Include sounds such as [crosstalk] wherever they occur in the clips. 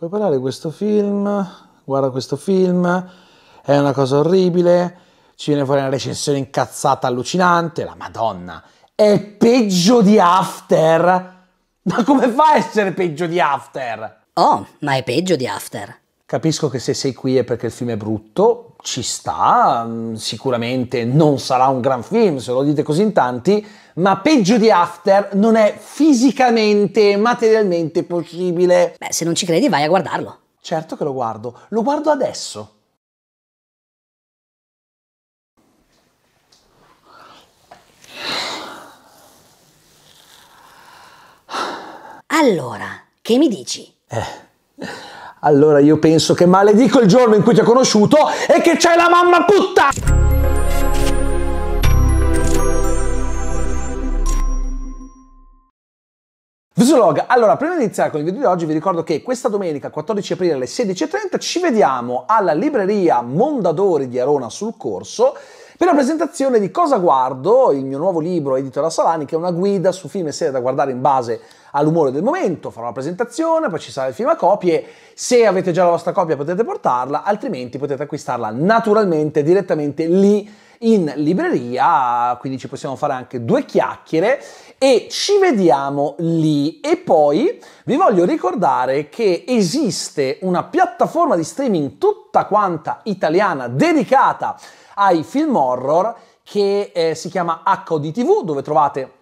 puoi parlare di questo film, guarda questo film, è una cosa orribile, ci viene fuori una recensione incazzata allucinante, la madonna, è peggio di After? Ma come fa a essere peggio di After? Oh, ma è peggio di After. Capisco che se sei qui è perché il film è brutto, ci sta, mm, sicuramente non sarà un gran film, se lo dite così in tanti, ma peggio di After non è fisicamente e materialmente possibile. Beh, se non ci credi vai a guardarlo. Certo che lo guardo, lo guardo adesso. Allora, che mi dici? Eh, allora io penso che maledico il giorno in cui ti ho conosciuto e che c'è la mamma puttana! Visulog, allora prima di iniziare con il video di oggi vi ricordo che questa domenica 14 aprile alle 16.30 ci vediamo alla libreria Mondadori di Arona sul corso per la presentazione di Cosa guardo, il mio nuovo libro edito da Salani, che è una guida su film e serie da guardare in base all'umore del momento. Farò la presentazione, poi ci sarà il film a copie. Se avete già la vostra copia potete portarla, altrimenti potete acquistarla naturalmente direttamente lì in libreria, quindi ci possiamo fare anche due chiacchiere e ci vediamo lì. E poi vi voglio ricordare che esiste una piattaforma di streaming tutta quanta italiana dedicata ai film horror che eh, si chiama HDTV dove trovate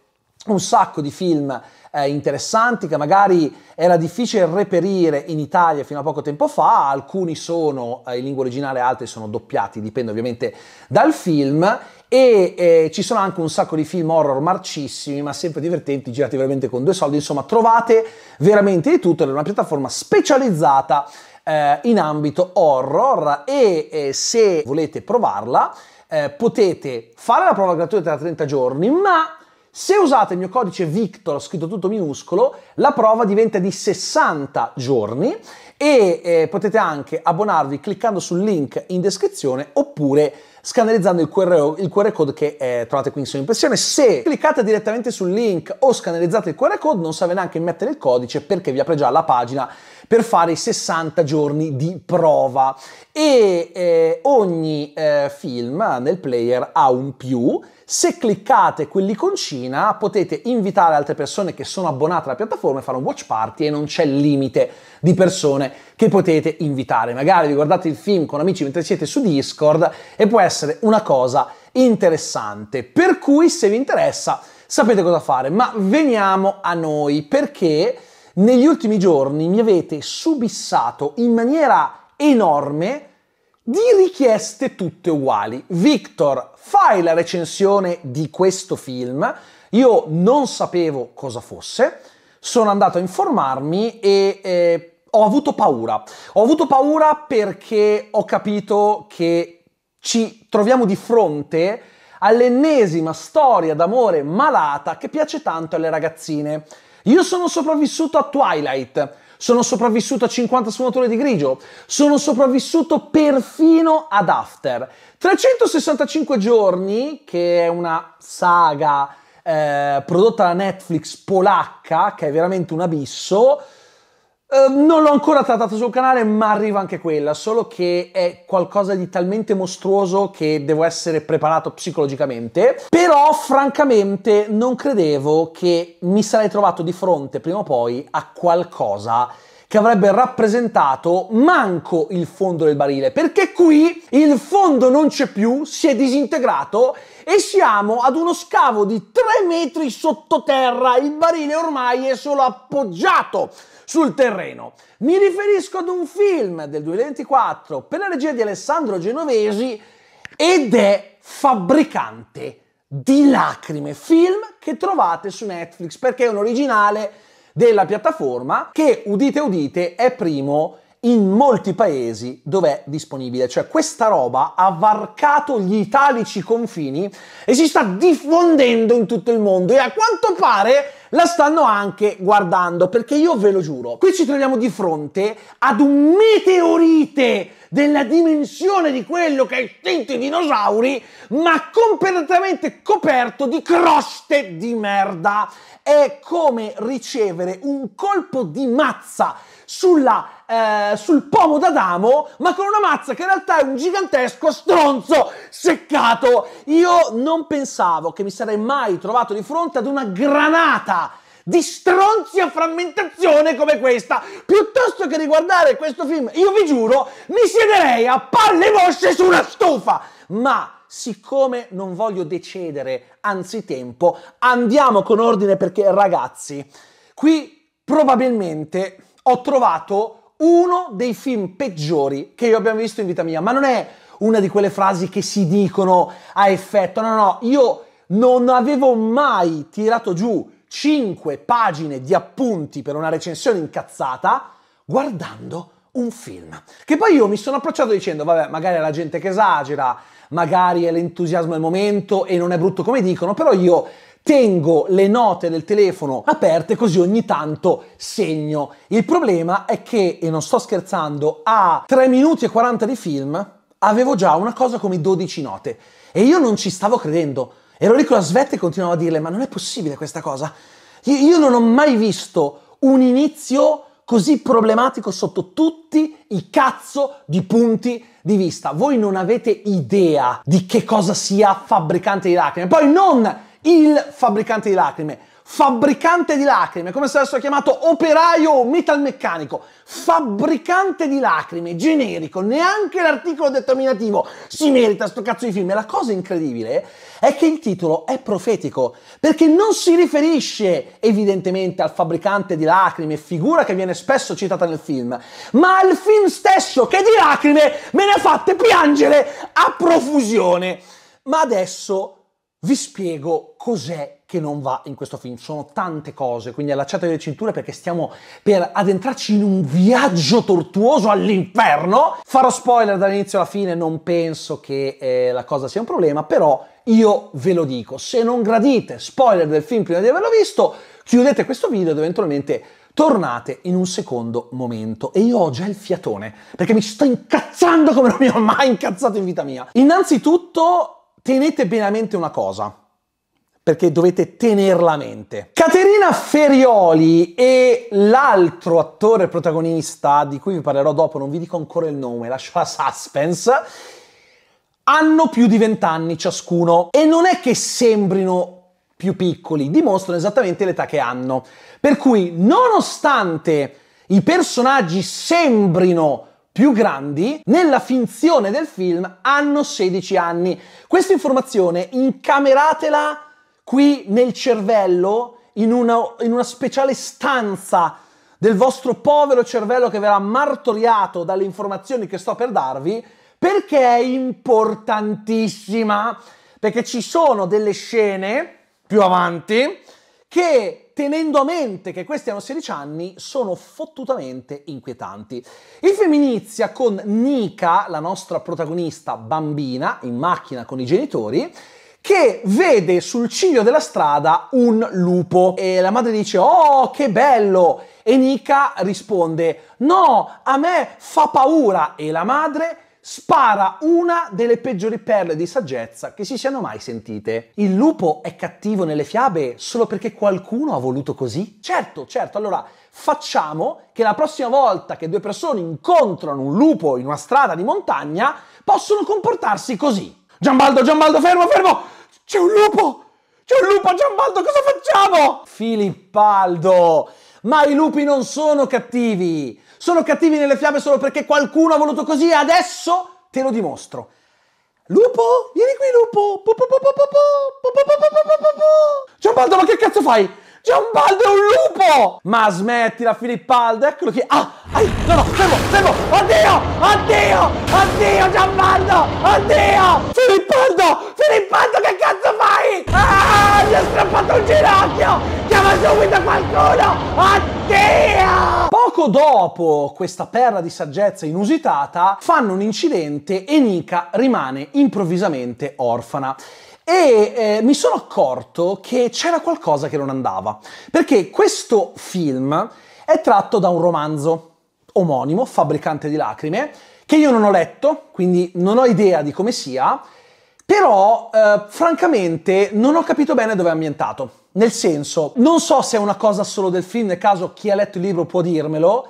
un sacco di film eh, interessanti che magari era difficile reperire in Italia fino a poco tempo fa, alcuni sono eh, in lingua originale, altri sono doppiati, dipende ovviamente dal film e eh, ci sono anche un sacco di film horror marcissimi ma sempre divertenti girati veramente con due soldi insomma trovate veramente di tutto è una piattaforma specializzata eh, in ambito horror e eh, se volete provarla eh, potete fare la prova gratuita da 30 giorni ma se usate il mio codice Victor, scritto tutto minuscolo, la prova diventa di 60 giorni e eh, potete anche abbonarvi cliccando sul link in descrizione oppure scannerizzando il QR, il QR code che eh, trovate qui in sovrimpressione. Se cliccate direttamente sul link o scannerizzate il QR code non serve neanche mettere il codice perché vi apre già la pagina per fare i 60 giorni di prova e eh, ogni eh, film nel player ha un più se cliccate quell'iconcina potete invitare altre persone che sono abbonate alla piattaforma e fare un watch party e non c'è limite di persone che potete invitare. Magari vi guardate il film con amici mentre siete su Discord e può essere una cosa interessante. Per cui se vi interessa sapete cosa fare, ma veniamo a noi perché negli ultimi giorni mi avete subissato in maniera enorme di richieste tutte uguali. Victor, fai la recensione di questo film. Io non sapevo cosa fosse, sono andato a informarmi e eh, ho avuto paura. Ho avuto paura perché ho capito che ci troviamo di fronte all'ennesima storia d'amore malata che piace tanto alle ragazzine. Io sono sopravvissuto a Twilight sono sopravvissuto a 50 sfumature di grigio, sono sopravvissuto perfino ad After. 365 giorni, che è una saga eh, prodotta da Netflix polacca, che è veramente un abisso, Ehm, non l'ho ancora trattato sul canale, ma arriva anche quella, solo che è qualcosa di talmente mostruoso che devo essere preparato psicologicamente. Però, francamente, non credevo che mi sarei trovato di fronte prima o poi a qualcosa che avrebbe rappresentato manco il fondo del barile, perché qui il fondo non c'è più, si è disintegrato e siamo ad uno scavo di 3 metri sottoterra, il barile ormai è solo appoggiato sul terreno. Mi riferisco ad un film del 2024 per la regia di Alessandro Genovesi ed è Fabbricante di lacrime, film che trovate su Netflix perché è un originale della piattaforma che, udite udite, è primo in molti paesi dove è disponibile. Cioè questa roba ha varcato gli italici confini e si sta diffondendo in tutto il mondo e a quanto pare la stanno anche guardando perché io ve lo giuro, qui ci troviamo di fronte ad un meteorite della dimensione di quello che ha estinto i dinosauri, ma completamente coperto di croste di merda. È come ricevere un colpo di mazza sulla eh, sul pomo d'Adamo, ma con una mazza che in realtà è un gigantesco stronzo seccato. Io non pensavo che mi sarei mai trovato di fronte ad una granata di stronzi a frammentazione come questa, piuttosto che riguardare questo film, io vi giuro, mi siederei a palle mosse su una stufa. Ma siccome non voglio decedere anzitempo, andiamo con ordine perché ragazzi, qui probabilmente ho trovato uno dei film peggiori che io abbia visto in vita mia, ma non è una di quelle frasi che si dicono a effetto, no, no, io non avevo mai tirato giù 5 pagine di appunti per una recensione incazzata guardando un film. Che poi io mi sono approcciato dicendo, vabbè, magari è la gente che esagera, magari è l'entusiasmo del momento e non è brutto come dicono, però io tengo le note del telefono aperte così ogni tanto segno. Il problema è che, e non sto scherzando, a 3 minuti e 40 di film avevo già una cosa come 12 note e io non ci stavo credendo. Ero lì con la svetta e continuavo a dirle, ma non è possibile questa cosa. Io, io non ho mai visto un inizio così problematico sotto tutti i cazzo di punti di vista. Voi non avete idea di che cosa sia fabbricante di lacrime. Poi non il fabbricante di lacrime, fabbricante di lacrime, come se avessero chiamato operaio o metalmeccanico, fabbricante di lacrime, generico, neanche l'articolo determinativo si merita sto cazzo di film. E la cosa incredibile è che il titolo è profetico, perché non si riferisce evidentemente al fabbricante di lacrime, figura che viene spesso citata nel film, ma al film stesso che di lacrime me ne ha fatte piangere a profusione. Ma adesso vi spiego cos'è che non va in questo film. Sono tante cose, quindi allacciatevi le cinture perché stiamo per addentrarci in un viaggio tortuoso all'inferno. Farò spoiler dall'inizio alla fine, non penso che eh, la cosa sia un problema, però io ve lo dico. Se non gradite spoiler del film prima di averlo visto, chiudete questo video ed eventualmente tornate in un secondo momento. E io ho già il fiatone, perché mi sto incazzando come non mi ho mai incazzato in vita mia. Innanzitutto, tenete bene a mente una cosa perché dovete tenerla a mente. Caterina Ferioli e l'altro attore protagonista, di cui vi parlerò dopo, non vi dico ancora il nome, lascio la suspense, hanno più di 20 anni ciascuno e non è che sembrino più piccoli, dimostrano esattamente l'età che hanno. Per cui, nonostante i personaggi sembrino più grandi, nella finzione del film hanno 16 anni. Questa informazione incameratela qui nel cervello, in una, in una speciale stanza del vostro povero cervello che verrà martoriato dalle informazioni che sto per darvi, perché è importantissima, perché ci sono delle scene più avanti che tenendo a mente che questi hanno 16 anni sono fottutamente inquietanti. Il film inizia con Nika, la nostra protagonista bambina, in macchina con i genitori che vede sul ciglio della strada un lupo e la madre dice oh che bello e Nika risponde no a me fa paura e la madre spara una delle peggiori perle di saggezza che si siano mai sentite. Il lupo è cattivo nelle fiabe solo perché qualcuno ha voluto così? Certo, certo, allora facciamo che la prossima volta che due persone incontrano un lupo in una strada di montagna possono comportarsi così. Giambaldo, Giambaldo, fermo, fermo! C'è un lupo! C'è un lupo, Giambaldo, cosa facciamo? Filippaldo! Ma i lupi non sono cattivi! Sono cattivi nelle fiamme solo perché qualcuno ha voluto così e adesso te lo dimostro. Lupo, vieni qui lupo! Giambaldo, ma che cazzo fai? Giambaldo è un lupo! Ma smettila Filippaldo, eccolo che... Ah! Ai! No, no, fermo, fermo! Oddio! Oddio! Oddio, Giambaldo! Oddio! Filippaldo! Filippaldo che cazzo fai? Ah! Mi ha strappato un ginocchio! Chiama subito qualcuno! Oddio! Poco dopo questa perla di saggezza inusitata, fanno un incidente e Nika rimane improvvisamente orfana e eh, mi sono accorto che c'era qualcosa che non andava, perché questo film è tratto da un romanzo omonimo, Fabbricante di lacrime, che io non ho letto, quindi non ho idea di come sia, però eh, francamente non ho capito bene dove è ambientato. Nel senso, non so se è una cosa solo del film, nel caso chi ha letto il libro può dirmelo,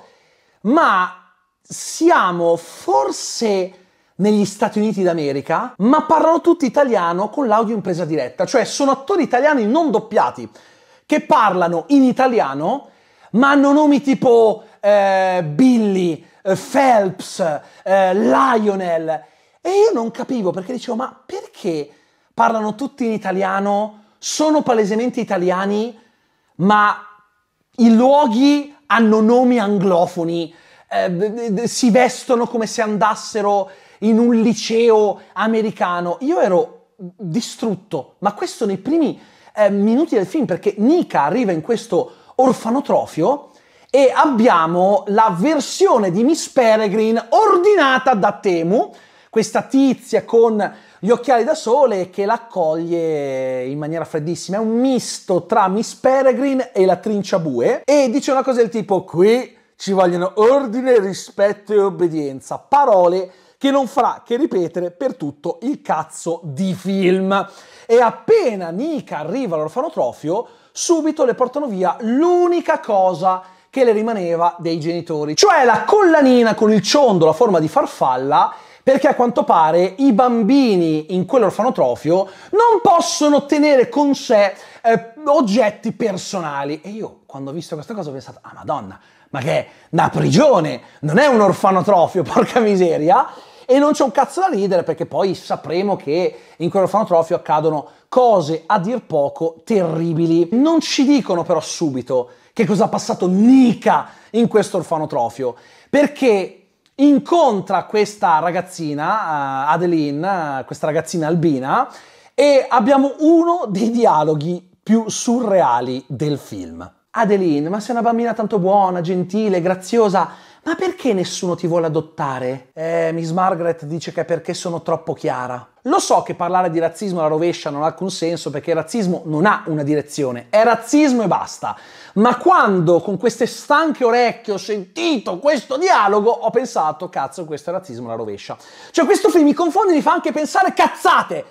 ma siamo forse negli Stati Uniti d'America, ma parlano tutti italiano con l'audio in presa diretta, cioè sono attori italiani non doppiati che parlano in italiano, ma hanno nomi tipo eh, Billy, eh, Phelps, eh, Lionel. E io non capivo perché dicevo, ma perché parlano tutti in italiano, sono palesemente italiani, ma i luoghi hanno nomi anglofoni, eh, si vestono come se andassero in un liceo americano. Io ero distrutto, ma questo nei primi eh, minuti del film, perché Nika arriva in questo orfanotrofio e abbiamo la versione di Miss Peregrine ordinata da Temu, questa tizia con gli occhiali da sole che l'accoglie in maniera freddissima. È un misto tra Miss Peregrine e la trinciabue e dice una cosa del tipo qui ci vogliono ordine, rispetto e obbedienza, parole che non farà che ripetere per tutto il cazzo di film. E appena Nika arriva all'orfanotrofio, subito le portano via l'unica cosa che le rimaneva dei genitori, cioè la collanina con il ciondolo a forma di farfalla perché a quanto pare i bambini in quell'orfanotrofio non possono tenere con sé eh, oggetti personali. E io quando ho visto questa cosa ho pensato, ah madonna, ma che è una prigione, non è un orfanotrofio, [laughs] porca miseria e non c'è un cazzo da ridere perché poi sapremo che in quell'orfanotrofio accadono cose a dir poco terribili. Non ci dicono però subito che cosa ha passato Nika in questo orfanotrofio perché incontra questa ragazzina, eh, Adeline, eh, questa ragazzina albina, e abbiamo uno dei dialoghi più surreali del film. Adeline, ma sei una bambina tanto buona, gentile, graziosa, ma perché nessuno ti vuole adottare? Eh, Miss Margaret dice che è perché sono troppo chiara. Lo so che parlare di razzismo alla rovescia non ha alcun senso perché il razzismo non ha una direzione, è razzismo e basta. Ma quando con queste stanche orecchie ho sentito questo dialogo ho pensato, cazzo, questo è razzismo alla rovescia. Cioè questo film mi confonde e mi fa anche pensare cazzate.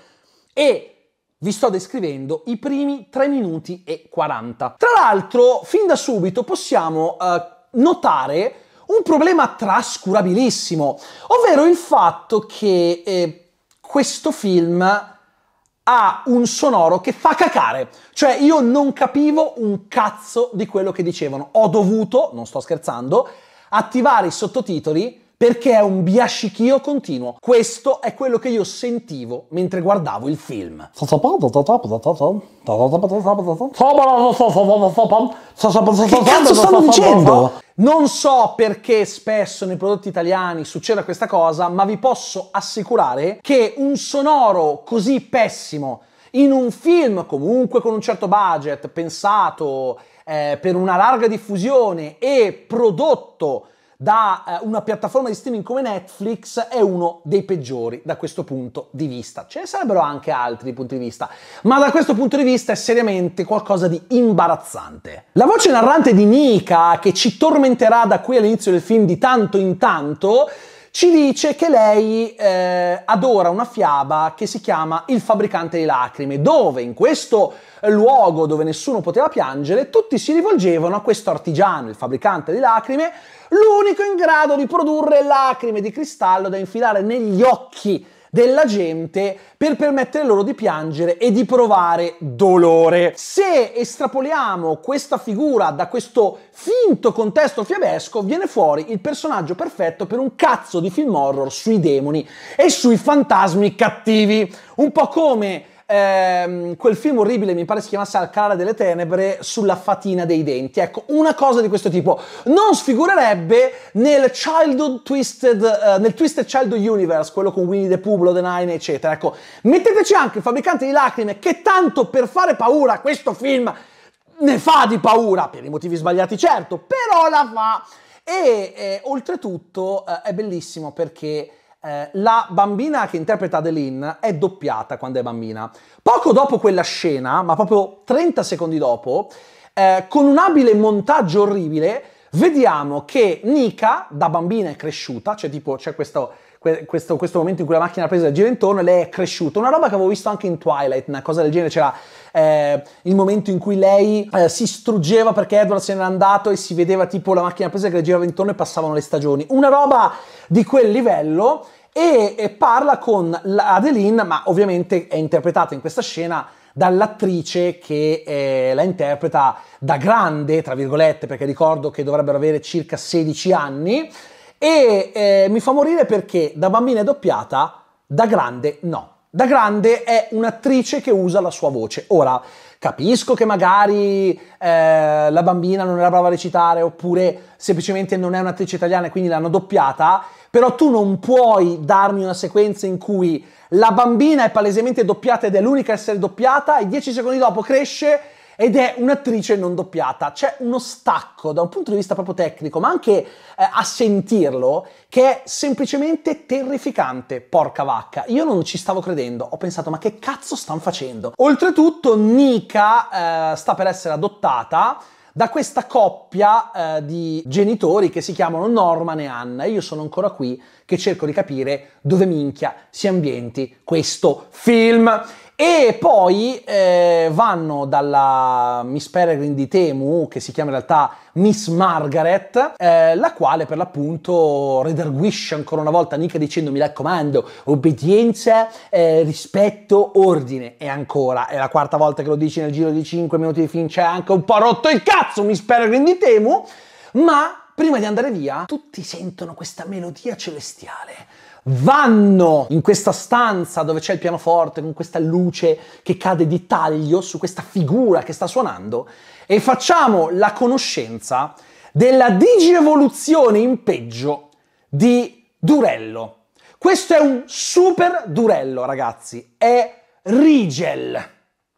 E vi sto descrivendo i primi 3 minuti e 40. Tra l'altro, fin da subito possiamo eh, notare un problema trascurabilissimo, ovvero il fatto che eh, questo film ha un sonoro che fa cacare. Cioè io non capivo un cazzo di quello che dicevano. Ho dovuto, non sto scherzando, attivare i sottotitoli perché è un biascichio continuo. Questo è quello che io sentivo mentre guardavo il film. Che cazzo stanno dicendo? Non so perché spesso nei prodotti italiani succeda questa cosa, ma vi posso assicurare che un sonoro così pessimo in un film comunque con un certo budget, pensato eh, per una larga diffusione e prodotto da eh, una piattaforma di streaming come Netflix è uno dei peggiori da questo punto di vista. Ce ne sarebbero anche altri punti di vista, ma da questo punto di vista è seriamente qualcosa di imbarazzante. La voce narrante di Nika, che ci tormenterà da qui all'inizio del film di tanto in tanto, ci dice che lei eh, adora una fiaba che si chiama Il fabbricante di lacrime, dove in questo luogo dove nessuno poteva piangere, tutti si rivolgevano a questo artigiano, il fabbricante di lacrime, l'unico in grado di produrre lacrime di cristallo da infilare negli occhi della gente per permettere loro di piangere e di provare dolore. Se estrapoliamo questa figura da questo finto contesto fiabesco, viene fuori il personaggio perfetto per un cazzo di film horror sui demoni e sui fantasmi cattivi, un po' come ehm, quel film orribile, mi pare si chiamasse Al calare delle tenebre, sulla fatina dei denti. Ecco, una cosa di questo tipo non sfigurerebbe nel Childhood Twisted, eh, nel Twisted Childhood Universe, quello con Winnie the Pooh, Blood and Nine, eccetera. Ecco, metteteci anche il fabbricante di lacrime che tanto per fare paura a questo film ne fa di paura, per i motivi sbagliati certo, però la fa. E eh, oltretutto eh, è bellissimo perché eh, la bambina che interpreta Adeline è doppiata quando è bambina. Poco dopo quella scena, ma proprio 30 secondi dopo, eh, con un abile montaggio orribile, vediamo che Nika, da bambina è cresciuta, cioè tipo c'è questo questo, questo, momento in cui la macchina ha preso il giro intorno e lei è cresciuta. Una roba che avevo visto anche in Twilight, una cosa del genere, c'era eh, il momento in cui lei eh, si struggeva perché Edward se n'era andato e si vedeva tipo la macchina presa che le girava intorno e passavano le stagioni. Una roba di quel livello e, e parla con Adeline, ma ovviamente è interpretata in questa scena dall'attrice che eh, la interpreta da grande, tra virgolette, perché ricordo che dovrebbero avere circa 16 anni. E eh, mi fa morire perché da bambina è doppiata, da grande no. Da grande è un'attrice che usa la sua voce. Ora, capisco che magari eh, la bambina non era brava a recitare oppure semplicemente non è un'attrice italiana e quindi l'hanno doppiata, però tu non puoi darmi una sequenza in cui la bambina è palesemente doppiata ed è l'unica a essere doppiata e dieci secondi dopo cresce ed è un'attrice non doppiata. C'è uno stacco da un punto di vista proprio tecnico, ma anche eh, a sentirlo, che è semplicemente terrificante. Porca vacca, io non ci stavo credendo. Ho pensato, ma che cazzo stanno facendo? Oltretutto, Nika eh, sta per essere adottata da questa coppia eh, di genitori che si chiamano Norman e Anna e io sono ancora qui che cerco di capire dove minchia si ambienti questo film. E poi eh, vanno dalla Miss Peregrine di Temu, che si chiama in realtà Miss Margaret, eh, la quale per l'appunto redarguisce ancora una volta Nika dicendo mi raccomando, obbedienza, eh, rispetto, ordine. E ancora, è la quarta volta che lo dici nel giro di 5 minuti di film, c'è anche un po' rotto il cazzo Miss Peregrine di Temu, ma prima di andare via tutti sentono questa melodia celestiale vanno in questa stanza dove c'è il pianoforte con questa luce che cade di taglio su questa figura che sta suonando e facciamo la conoscenza della digievoluzione in peggio di Durello. Questo è un super Durello, ragazzi, è Rigel,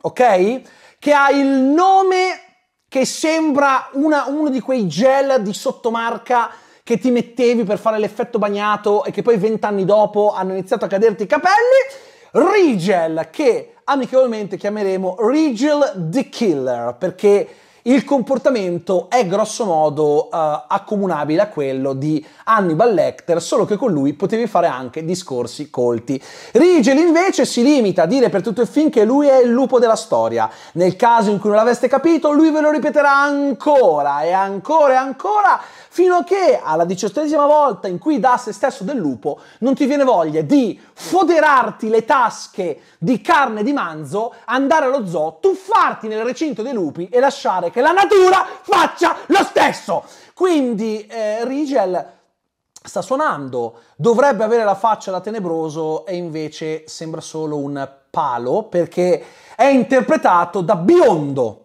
ok? Che ha il nome che sembra una, uno di quei gel di sottomarca che ti mettevi per fare l'effetto bagnato e che poi vent'anni dopo hanno iniziato a caderti i capelli, Rigel, che amichevolmente chiameremo Rigel the Killer, perché il comportamento è grossomodo uh, eh, accomunabile a quello di Hannibal Lecter, solo che con lui potevi fare anche discorsi colti. Rigel invece si limita a dire per tutto il film che lui è il lupo della storia. Nel caso in cui non l'aveste capito, lui ve lo ripeterà ancora e ancora e ancora fino a che alla diciottesima volta in cui dà a se stesso del lupo non ti viene voglia di foderarti le tasche di carne di manzo, andare allo zoo, tuffarti nel recinto dei lupi e lasciare che la natura faccia lo stesso. Quindi eh, Rigel sta suonando, dovrebbe avere la faccia da tenebroso e invece sembra solo un palo perché è interpretato da biondo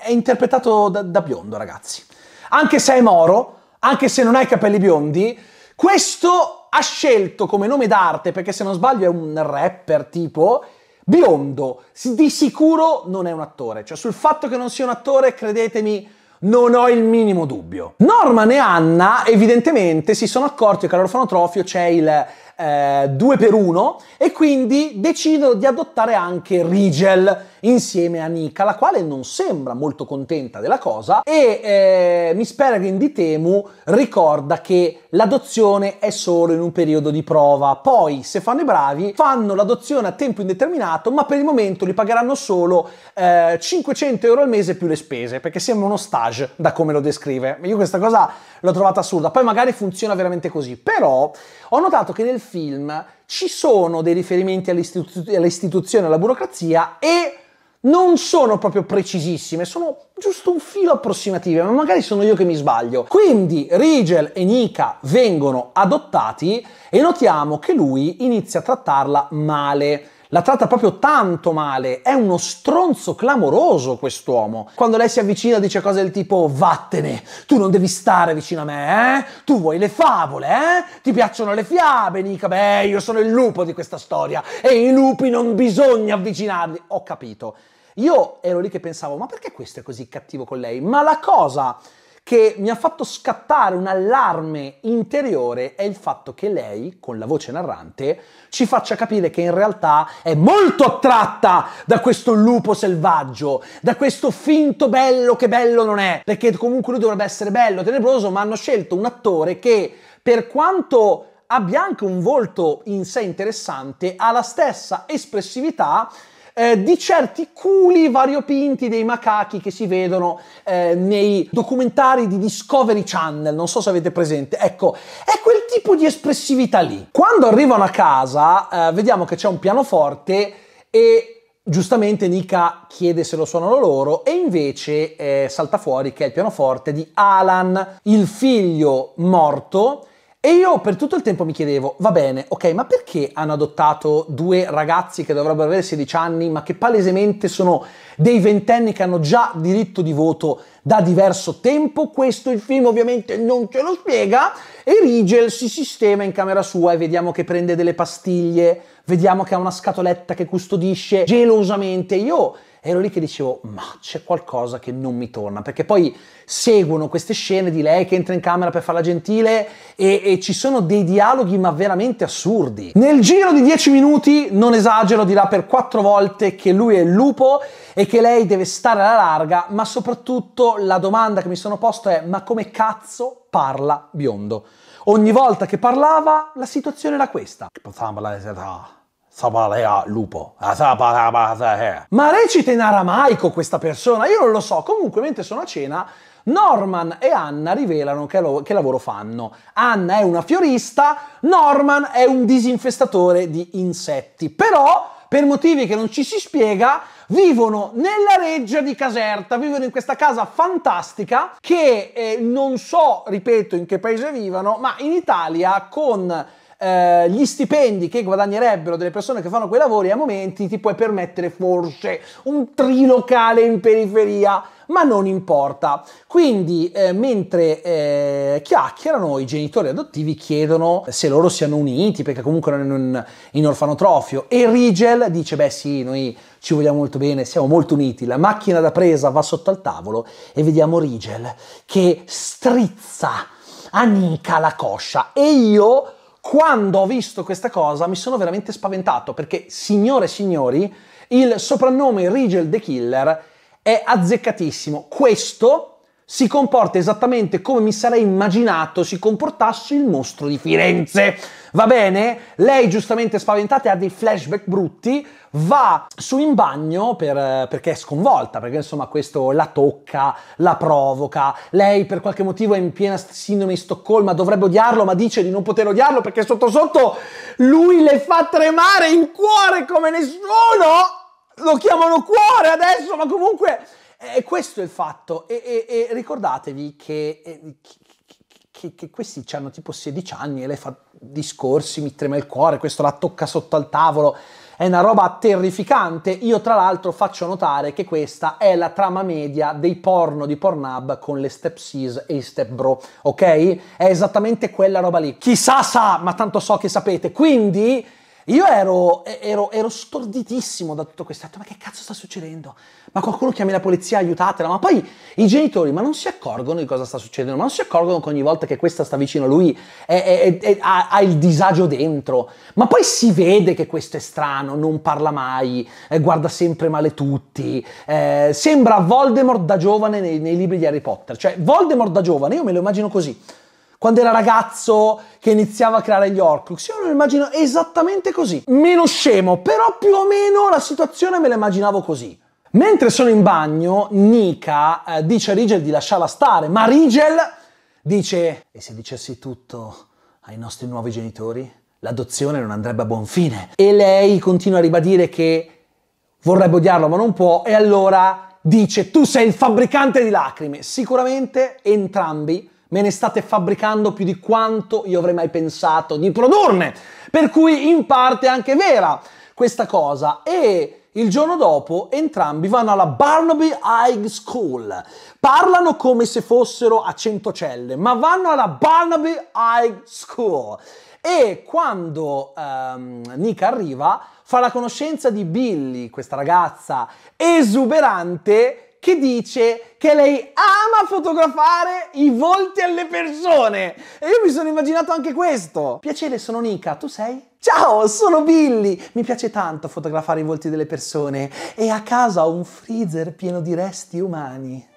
è interpretato da, da biondo, ragazzi. Anche se è moro, anche se non ha i capelli biondi, questo ha scelto come nome d'arte, perché se non sbaglio è un rapper tipo, biondo. Di sicuro non è un attore. Cioè sul fatto che non sia un attore, credetemi, non ho il minimo dubbio. Norman e Anna evidentemente si sono accorti che all'orfanotrofio c'è il 2 eh, per 1 e quindi decidono di adottare anche Rigel insieme a Nika, la quale non sembra molto contenta della cosa e eh, Miss Peregrine di Temu ricorda che l'adozione è solo in un periodo di prova, poi se fanno i bravi fanno l'adozione a tempo indeterminato ma per il momento li pagheranno solo eh, 500 euro al mese più le spese perché sembra uno stage da come lo descrive. Io questa cosa l'ho trovata assurda, poi magari funziona veramente così, però ho notato che nel film ci sono dei riferimenti all'istitu- all'istituzione, alla burocrazia e non sono proprio precisissime, sono giusto un filo approssimative, ma magari sono io che mi sbaglio. Quindi Rigel e Nika vengono adottati e notiamo che lui inizia a trattarla male. La tratta proprio tanto male, è uno stronzo clamoroso quest'uomo. Quando lei si avvicina dice cose del tipo vattene, tu non devi stare vicino a me, eh? Tu vuoi le favole, eh? Ti piacciono le fiabe, Nika? Beh, io sono il lupo di questa storia e i lupi non bisogna avvicinarli. Ho capito. Io ero lì che pensavo, ma perché questo è così cattivo con lei? Ma la cosa che mi ha fatto scattare un allarme interiore è il fatto che lei, con la voce narrante, ci faccia capire che in realtà è molto attratta da questo lupo selvaggio, da questo finto bello che bello non è, perché comunque lui dovrebbe essere bello, tenebroso, ma hanno scelto un attore che, per quanto abbia anche un volto in sé interessante, ha la stessa espressività eh, di certi culi variopinti dei macachi che si vedono eh, nei documentari di Discovery Channel, non so se avete presente. Ecco, è quel tipo di espressività lì. Quando arrivano a casa, eh, vediamo che c'è un pianoforte e Giustamente Nika chiede se lo suonano loro e invece eh, salta fuori che è il pianoforte di Alan, il figlio morto e io per tutto il tempo mi chiedevo, va bene, ok, ma perché hanno adottato due ragazzi che dovrebbero avere 16 anni, ma che palesemente sono dei ventenni che hanno già diritto di voto da diverso tempo? Questo il film ovviamente non ce lo spiega e Rigel si sistema in camera sua e vediamo che prende delle pastiglie, vediamo che ha una scatoletta che custodisce gelosamente. Io ero lì che dicevo, ma c'è qualcosa che non mi torna, perché poi seguono queste scene di lei che entra in camera per farla gentile e, e ci sono dei dialoghi ma veramente assurdi. Nel giro di dieci minuti, non esagero, dirà per quattro volte che lui è il lupo e che lei deve stare alla larga, ma soprattutto la domanda che mi sono posto è, ma come cazzo parla biondo? Ogni volta che parlava la situazione era questa. Sapalea lupo. Ah, ma recita in aramaico questa persona? Io non lo so. Comunque, mentre sono a cena, Norman e Anna rivelano che, lo- che, lavoro fanno. Anna è una fiorista, Norman è un disinfestatore di insetti. Però, per motivi che non ci si spiega, vivono nella reggia di Caserta, vivono in questa casa fantastica che eh, non so, ripeto, in che paese vivano, ma in Italia con eh, gli stipendi che guadagnerebbero delle persone che fanno quei lavori a momenti ti puoi permettere forse un trilocale in periferia, ma non importa. Quindi eh, mentre eh, chiacchierano i genitori adottivi chiedono se loro siano uniti perché comunque erano in, in orfanotrofio e Rigel dice beh sì, noi ci vogliamo molto bene, siamo molto uniti, la macchina da presa va sotto al tavolo e vediamo Rigel che strizza, anica la coscia e io quando ho visto questa cosa mi sono veramente spaventato perché, signore e signori, il soprannome Rigel the Killer è azzeccatissimo. Questo si comporta esattamente come mi sarei immaginato si comportasse il mostro di Firenze. Va bene? Lei giustamente spaventata ha dei flashback brutti, va su in bagno per, perché è sconvolta, perché insomma questo la tocca, la provoca. Lei per qualche motivo è in piena sindrome di Stoccolma, dovrebbe odiarlo, ma dice di non poter odiarlo perché sotto sotto lui le fa tremare in cuore come nessuno. Lo chiamano cuore adesso, ma comunque e eh, questo è il fatto. E, e, e ricordatevi che, eh, che, che questi hanno tipo 16 anni e lei fa discorsi, mi trema il cuore, questo la tocca sotto al tavolo. È una roba terrificante. Io, tra l'altro, faccio notare che questa è la trama media dei porno di Pornhub con le step sis e i step bro. Ok? È esattamente quella roba lì. Chissà sa, ma tanto so che sapete. Quindi. Io ero, ero, ero storditissimo da tutto questo, ho detto ma che cazzo sta succedendo? Ma qualcuno chiami la polizia, aiutatela, ma poi i genitori ma non si accorgono di cosa sta succedendo, ma non si accorgono che ogni volta che questa sta vicino a lui è, è, è, ha, ha, il disagio dentro, ma poi si vede che questo è strano, non parla mai, eh, guarda sempre male tutti, eh, sembra Voldemort da giovane nei, nei libri di Harry Potter, cioè Voldemort da giovane, io me lo immagino così quando era ragazzo che iniziava a creare gli Horcrux. Io lo immagino esattamente così. Meno scemo, però più o meno la situazione me la immaginavo così. Mentre sono in bagno, Nika eh, dice a Rigel di lasciarla stare, ma Rigel dice «E se dicessi tutto ai nostri nuovi genitori? L'adozione non andrebbe a buon fine». E lei continua a ribadire che vorrebbe odiarlo ma non può e allora dice «Tu sei il fabbricante di lacrime». Sicuramente entrambi me ne state fabbricando più di quanto io avrei mai pensato di produrne. Per cui in parte è anche vera questa cosa. E il giorno dopo entrambi vanno alla Barnaby High School. Parlano come se fossero a Centocelle, ma vanno alla Barnaby High School. E quando um, Nick arriva, fa la conoscenza di Billy, questa ragazza esuberante che dice che lei ama fotografare i volti alle persone. E io mi sono immaginato anche questo. Piacere, sono Nika, tu sei? Ciao, sono Billy! Mi piace tanto fotografare i volti delle persone e a casa ho un freezer pieno di resti umani.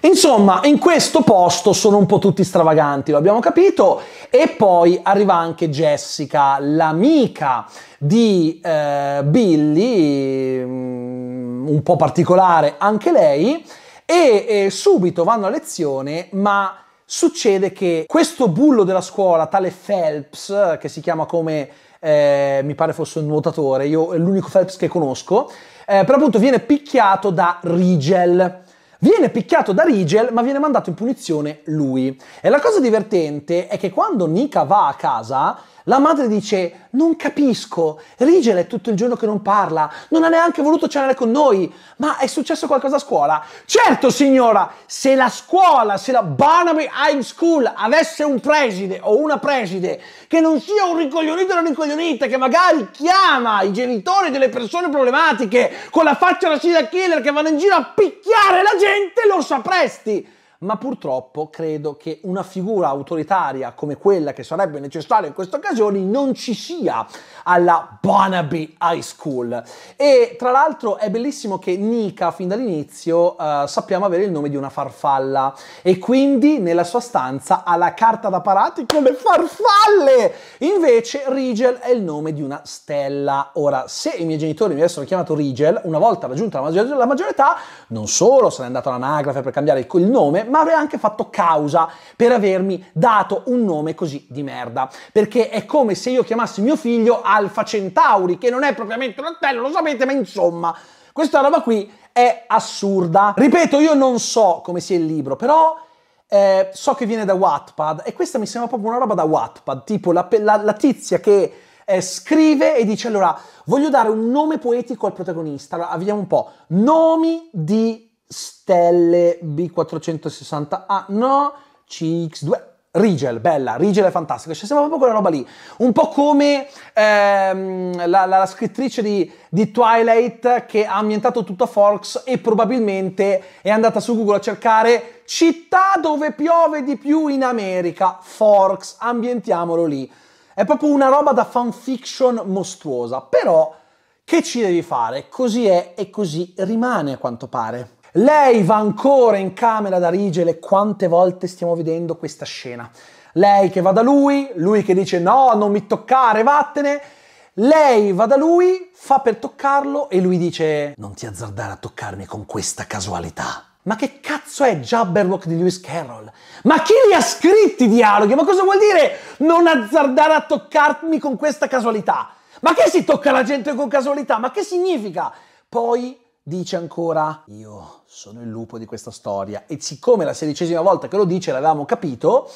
Insomma, in questo posto sono un po' tutti stravaganti, lo abbiamo capito. E poi arriva anche Jessica, l'amica di eh, Billy, mm, un po' particolare anche lei, e eh, subito vanno a lezione, ma succede che questo bullo della scuola, tale Phelps, che si chiama come eh, mi pare fosse un nuotatore, io è l'unico Phelps che conosco, eh, per appunto viene picchiato da Rigel Viene picchiato da Rigel, ma viene mandato in punizione lui. E la cosa divertente è che quando Nika va a casa, la madre dice, non capisco, Rigel è tutto il giorno che non parla, non ha neanche voluto cenare con noi, ma è successo qualcosa a scuola? Certo signora, se la scuola, se la Barnaby High School avesse un preside o una preside che non sia un ricoglionito o una ricoglionita, che magari chiama i genitori delle persone problematiche con la faccia da serial killer che vanno in giro a picchiare la gente, lo sapresti! ma purtroppo credo che una figura autoritaria come quella che sarebbe necessaria in queste occasioni non ci sia alla Bonaby High School. E tra l'altro è bellissimo che Nika fin dall'inizio eh, sappiamo avere il nome di una farfalla e quindi nella sua stanza ha la carta da parati con le farfalle. Invece Rigel è il nome di una stella. Ora, se i miei genitori mi avessero chiamato Rigel, una volta raggiunta la, maggior- la maggiore età, non solo sarei andato all'anagrafe per cambiare il nome, ma avrei anche fatto causa per avermi dato un nome così di merda. Perché è come se io chiamassi mio figlio Alfa Centauri, che non è propriamente un antello, lo sapete, ma insomma, questa roba qui è assurda. Ripeto, io non so come sia il libro, però... Eh, so che viene da Wattpad e questa mi sembra proprio una roba da Wattpad, tipo la, la, la tizia che eh, scrive e dice allora voglio dare un nome poetico al protagonista, allora vediamo un po', nomi di Stelle B460A, no, CX2. Rigel, bella, Rigel è fantastica, cioè sembra proprio quella roba lì, un po' come ehm, la, la, la, scrittrice di, di, Twilight che ha ambientato tutto a Forks e probabilmente è andata su Google a cercare città dove piove di più in America, Forks, ambientiamolo lì. È proprio una roba da fanfiction mostruosa, però che ci devi fare? Così è e così rimane a quanto pare. Lei va ancora in camera da Rigele, quante volte stiamo vedendo questa scena? Lei che va da lui, lui che dice no, non mi toccare, vattene. Lei va da lui, fa per toccarlo e lui dice non ti azzardare a toccarmi con questa casualità. Ma che cazzo è Jabberwock di Lewis Carroll? Ma chi li ha scritti i dialoghi? Ma cosa vuol dire non azzardare a toccarmi con questa casualità? Ma che si tocca la gente con casualità? Ma che significa? Poi dice ancora io sono il lupo di questa storia. E siccome la sedicesima volta che lo dice, l'avevamo capito,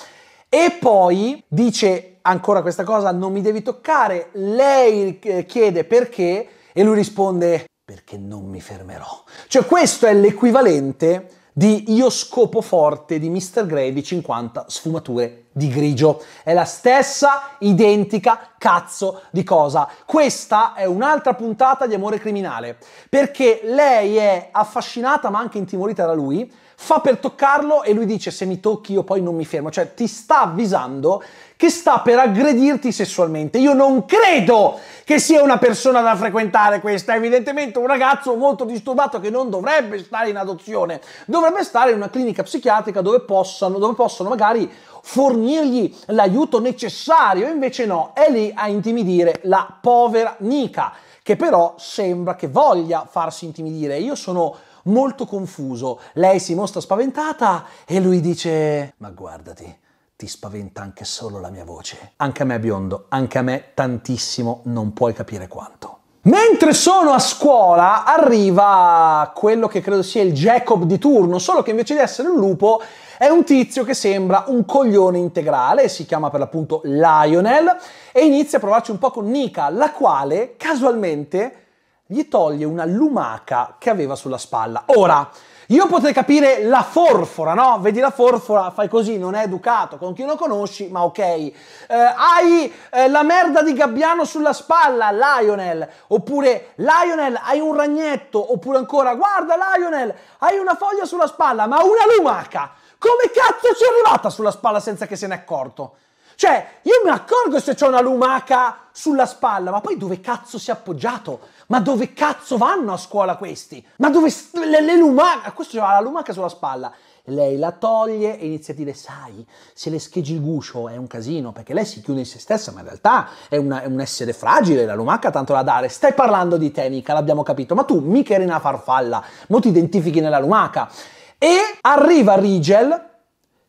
e poi dice ancora questa cosa, non mi devi toccare, lei eh, chiede perché e lui risponde perché non mi fermerò. Cioè questo è l'equivalente di Io scopo forte di Mr. Grey di 50 sfumature di grigio. È la stessa identica cazzo di cosa. Questa è un'altra puntata di amore criminale, perché lei è affascinata ma anche intimorita da lui, fa per toccarlo e lui dice se mi tocchi io poi non mi fermo, cioè ti sta avvisando che sta per aggredirti sessualmente. Io non credo che sia una persona da frequentare questa, è evidentemente un ragazzo molto disturbato che non dovrebbe stare in adozione, dovrebbe stare in una clinica psichiatrica dove possano, dove possono magari fornirgli l'aiuto necessario, invece no, è lì a intimidire la povera Nica, che però sembra che voglia farsi intimidire. Io sono molto confuso, lei si mostra spaventata e lui dice ma guardati ti spaventa anche solo la mia voce. Anche a me biondo, anche a me tantissimo, non puoi capire quanto. Mentre sono a scuola arriva quello che credo sia il Jacob di turno, solo che invece di essere un lupo è un tizio che sembra un coglione integrale, si chiama per l'appunto Lionel, e inizia a provarci un po' con Nika, la quale casualmente gli toglie una lumaca che aveva sulla spalla. Ora, io potrei capire la forfora, no? Vedi la forfora, fai così, non è educato con chi lo conosci, ma ok. Eh, hai eh, la merda di Gabbiano sulla spalla, Lionel. Oppure Lionel, hai un ragnetto. Oppure ancora, guarda Lionel, hai una foglia sulla spalla, ma una lumaca. Come cazzo ci è arrivata sulla spalla senza che se ne è accorto? Cioè, io mi accorgo se c'è una lumaca sulla spalla, ma poi dove cazzo si è appoggiato? Ma dove cazzo vanno a scuola questi? Ma dove st- le, le lumache? Questo ha la lumaca sulla spalla. Lei la toglie e inizia a dire, sai, se le scheggi il guscio è un casino, perché lei si chiude in se stessa, ma in realtà è, una, è un essere fragile, la lumaca tanto la dare. Stai parlando di te, mica, l'abbiamo capito, ma tu mica eri una farfalla, mo ti identifichi nella lumaca. E arriva Rigel,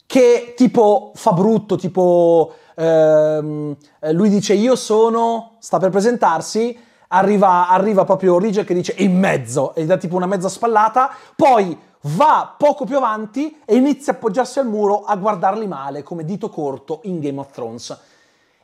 che tipo fa brutto, tipo... Ehm, lui dice, io sono... sta per presentarsi arriva, arriva proprio Rigel che dice in mezzo e gli dà tipo una mezza spallata, poi va poco più avanti e inizia a appoggiarsi al muro a guardarli male come dito corto in Game of Thrones.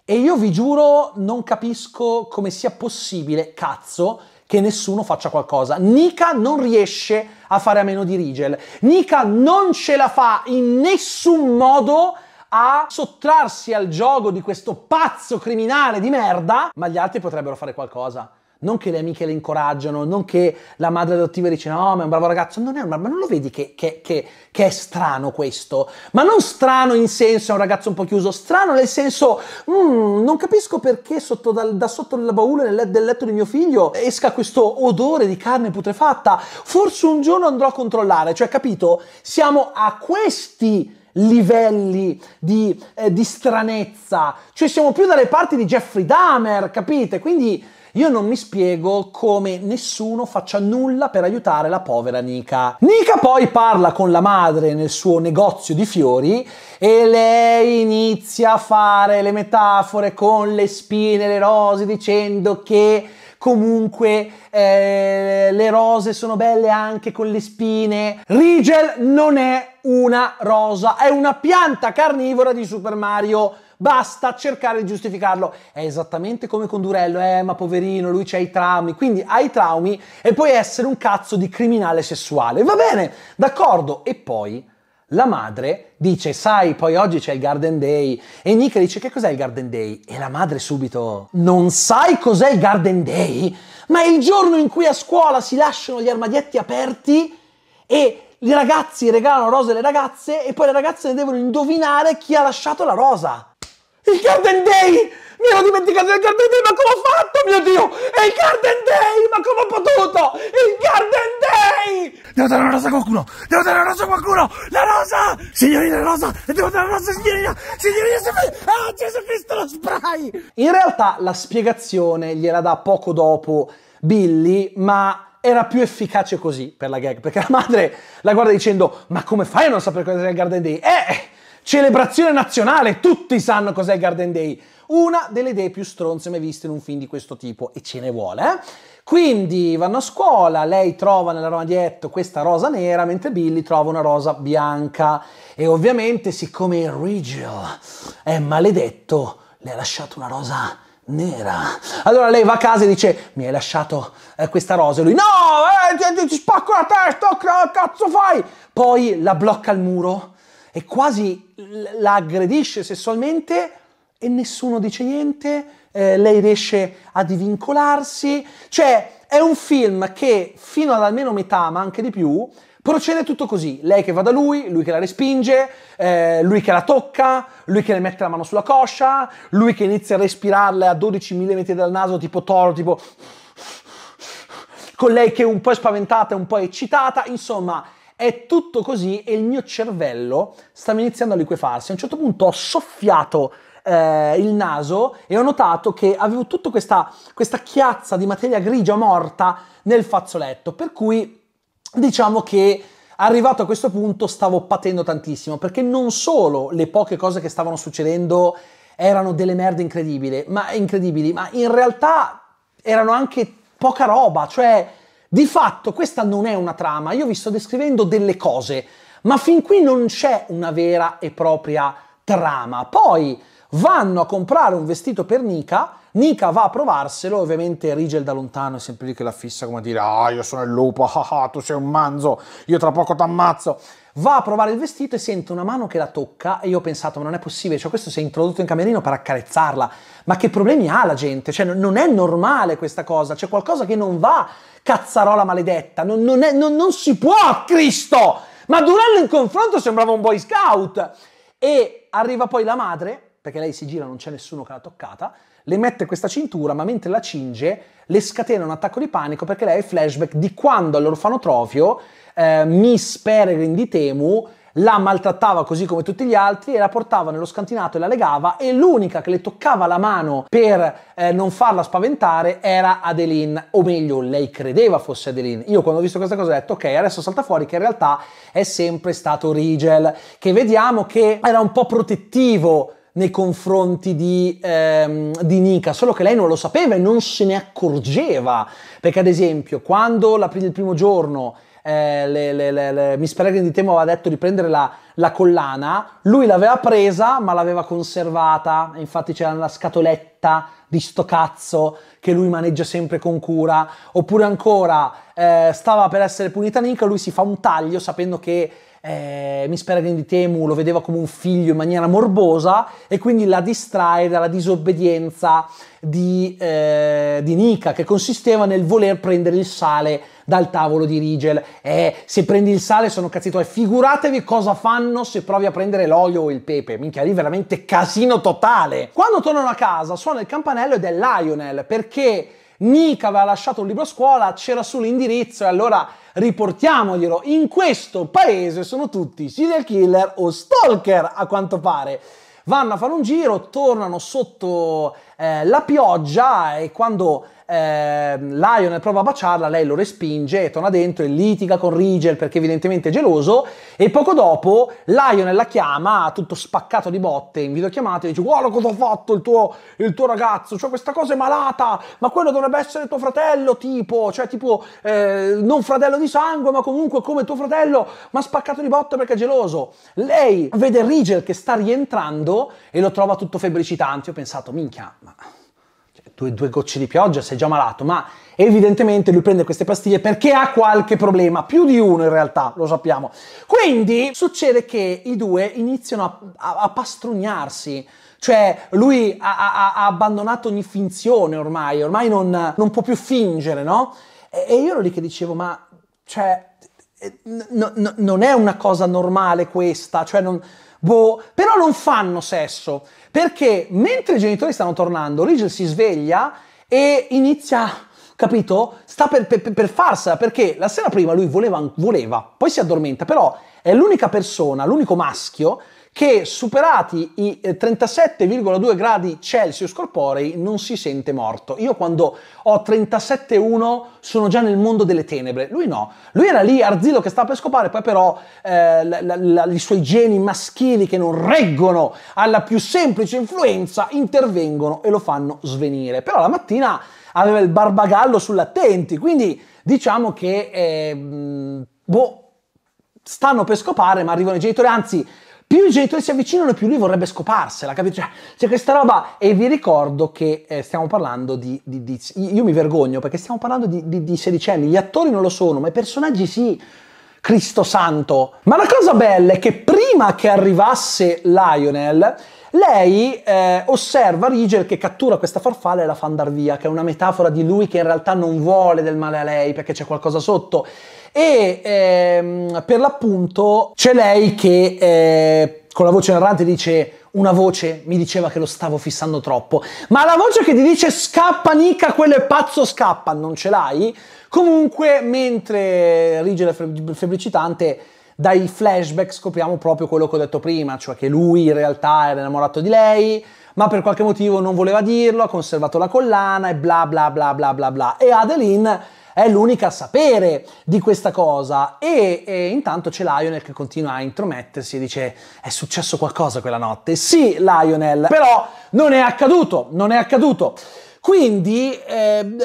E io vi giuro, non capisco come sia possibile, cazzo, che nessuno faccia qualcosa. Nika non riesce a fare a meno di Rigel. Nika non ce la fa in nessun modo a sottrarsi al gioco di questo pazzo criminale di merda, ma gli altri potrebbero fare qualcosa non che le amiche le incoraggiano, non che la madre adottiva dice no, ma è un bravo ragazzo, non è un bravo, ma non lo vedi che, che, che, che, è strano questo? Ma non strano in senso è un ragazzo un po' chiuso, strano nel senso mm, non capisco perché sotto, da, da sotto il baule nel, del letto di mio figlio esca questo odore di carne putrefatta, forse un giorno andrò a controllare, cioè capito? Siamo a questi livelli di, eh, di stranezza, cioè siamo più dalle parti di Jeffrey Dahmer, capite? Quindi io non mi spiego come nessuno faccia nulla per aiutare la povera Nika. Nika poi parla con la madre nel suo negozio di fiori e lei inizia a fare le metafore con le spine e le rose dicendo che comunque eh, le rose sono belle anche con le spine. Rigel non è una rosa, è una pianta carnivora di Super Mario Basta cercare di giustificarlo. È esattamente come con Durello, eh, ma poverino, lui c'ha i traumi. Quindi hai i traumi e puoi essere un cazzo di criminale sessuale. Va bene, d'accordo. E poi la madre dice, sai, poi oggi c'è il Garden Day. E Nick dice, che cos'è il Garden Day? E la madre subito, non sai cos'è il Garden Day? Ma è il giorno in cui a scuola si lasciano gli armadietti aperti e i ragazzi regalano rose alle ragazze e poi le ragazze devono indovinare chi ha lasciato la rosa. Il Garden Day! Mi ero dimenticato del Garden Day, ma come ho fatto, mio Dio? È il Garden Day! Ma come ho potuto? Il Garden Day! Devo dare una rosa a qualcuno! Devo dare una rosa a qualcuno! La rosa! Signorina la rosa! Devo dare una rosa, signorina! Signorina, se Ah, Gesù Cristo, lo spray! In realtà la spiegazione gliela dà poco dopo Billy, ma era più efficace così per la gag, perché la madre la guarda dicendo ma come fai a non sapere cosa è il Garden Day? Eh! celebrazione nazionale, tutti sanno cos'è il Garden Day. Una delle idee più stronze mai viste in un film di questo tipo, e ce ne vuole, eh? Quindi vanno a scuola, lei trova nell'armadietto questa rosa nera, mentre Billy trova una rosa bianca. E ovviamente, siccome Rigel è maledetto, le ha lasciato una rosa nera. Allora lei va a casa e dice, mi hai lasciato eh, questa rosa. E lui, no, eh, ti, ti, ti spacco la testa, che cazzo fai? Poi la blocca al muro e quasi la aggredisce sessualmente e nessuno dice niente, eh, lei riesce a divincolarsi, cioè è un film che fino ad almeno metà, ma anche di più, procede tutto così, lei che va da lui, lui che la respinge, eh, lui che la tocca, lui che le mette la mano sulla coscia, lui che inizia a respirarle a 12 mm dal naso tipo toro, tipo con lei che è un po' spaventata, un po' eccitata, insomma è tutto così e il mio cervello stava iniziando a liquefarsi. A un certo punto ho soffiato eh, il naso e ho notato che avevo tutta questa, questa chiazza di materia grigia morta nel fazzoletto. Per cui diciamo che arrivato a questo punto stavo patendo tantissimo perché non solo le poche cose che stavano succedendo erano delle merde incredibili, ma incredibili, ma in realtà erano anche poca roba, cioè di fatto questa non è una trama, io vi sto descrivendo delle cose, ma fin qui non c'è una vera e propria trama. Poi vanno a comprare un vestito per Nika, Nika va a provarselo, ovviamente Rigel da lontano è sempre lì che la fissa come a dire ah io sono il lupo, [laughs] ah, ah tu sei un manzo, io tra poco t'ammazzo. Va a provare il vestito e sente una mano che la tocca e io ho pensato ma non è possibile, cioè questo si è introdotto in camerino per accarezzarla, ma che problemi ha la gente? Cioè non è normale questa cosa, c'è qualcosa che non va, cazzarola maledetta, non, non, è, non, non si può, Cristo! Ma Durello in confronto sembrava un boy scout e arriva poi la madre, perché lei si gira, non c'è nessuno che l'ha toccata, le mette questa cintura, ma mentre la cinge le scatena un attacco di panico perché lei ha il flashback di quando all'orfanotrofio eh, Miss Peregrine di Temu la maltrattava così come tutti gli altri e la portava nello scantinato e la legava e l'unica che le toccava la mano per eh, non farla spaventare era Adeline, o meglio lei credeva fosse Adeline. Io quando ho visto questa cosa ho detto ok adesso salta fuori che in realtà è sempre stato Rigel, che vediamo che era un po' protettivo nei confronti di, ehm, di Nika, solo che lei non lo sapeva e non se ne accorgeva, perché ad esempio quando la, il primo giorno eh, le, le, le, le, Miss Peregrine di Temo aveva detto di prendere la, la, collana, lui l'aveva presa ma l'aveva conservata, infatti c'era la scatoletta di sto cazzo che lui maneggia sempre con cura, oppure ancora eh, stava per essere punita Nika, lui si fa un taglio sapendo che eh, Misperedin di Temu lo vedeva come un figlio in maniera morbosa e quindi la distrae dalla disobbedienza di, eh, di Nika che consisteva nel voler prendere il sale dal tavolo di Rigel. Eh, se prendi il sale sono cazzi tuoi. Figuratevi cosa fanno se provi a prendere l'olio o il pepe. Minchia, lì veramente casino totale. Quando tornano a casa suona il campanello ed è Lionel perché Nick aveva lasciato un libro a scuola, c'era solo l'indirizzo e allora riportiamoglielo. In questo paese sono tutti serial killer o stalker, a quanto pare vanno a fare un giro, tornano sotto eh, la pioggia e quando eh, Lionel prova a baciarla, lei lo respinge, torna dentro e litiga con Rigel perché evidentemente è geloso e poco dopo Lion la chiama, tutto spaccato di botte, in videochiamata e dice guarda cosa ha fatto il tuo, il tuo ragazzo, cioè questa cosa è malata, ma quello dovrebbe essere tuo fratello tipo, cioè tipo eh, non fratello di sangue ma comunque come tuo fratello, ma spaccato di botte perché è geloso. Lei vede Rigel che sta rientrando e lo trova tutto febbricitante, ho pensato minchia ma due, due gocce di pioggia, sei già malato, ma evidentemente lui prende queste pastiglie perché ha qualche problema, più di uno in realtà, lo sappiamo. Quindi succede che i due iniziano a, a, a pastrugnarsi. Cioè, lui ha, ha, abbandonato ogni finzione ormai, ormai non, non può più fingere, no? E, e io ero lì che dicevo, ma, cioè, no, no, non è una cosa normale questa, cioè non, Boh, però non fanno sesso, perché mentre i genitori stanno tornando, Rigel si sveglia e inizia capito? Sta per, per, per, farsela perché la sera prima lui voleva, voleva, poi si addormenta, però è l'unica persona, l'unico maschio che superati i 37,2 eh, gradi Celsius corporei non si sente morto. Io quando ho 37,1 sono già nel mondo delle tenebre, lui no. Lui era lì arzillo che sta per scopare, poi però eh, la, la, la, i suoi geni maschili che non reggono alla più semplice influenza intervengono e lo fanno svenire. Però la mattina aveva il barbagallo sull'attenti, quindi diciamo che eh, boh, stanno per scopare ma arrivano i genitori, anzi più i genitori si avvicinano, più lui vorrebbe scoparsela, capito? Cioè, c'è questa roba. E vi ricordo che eh, stiamo parlando di, di, di, Io mi vergogno perché stiamo parlando di, di sedicenni. Gli attori non lo sono, ma i personaggi sì. Cristo santo. Ma la cosa bella è che prima che arrivasse Lionel lei eh, osserva Rigel che cattura questa farfalla e la fa andare via, che è una metafora di lui che in realtà non vuole del male a lei perché c'è qualcosa sotto. E ehm, per l'appunto c'è lei che eh, con la voce narrante dice una voce mi diceva che lo stavo fissando troppo, ma la voce che ti dice scappa Nica, quello è pazzo, scappa, non ce l'hai? Comunque, mentre Rigel è febbricitante dai flashback scopriamo proprio quello che ho detto prima, cioè che lui in realtà era innamorato di lei, ma per qualche motivo non voleva dirlo, ha conservato la collana e bla bla bla bla bla bla. E Adeline è l'unica a sapere di questa cosa e, e intanto c'è Lionel che continua a intromettersi e dice è successo qualcosa quella notte. Sì, Lionel, però non è accaduto, non è accaduto. Quindi eh,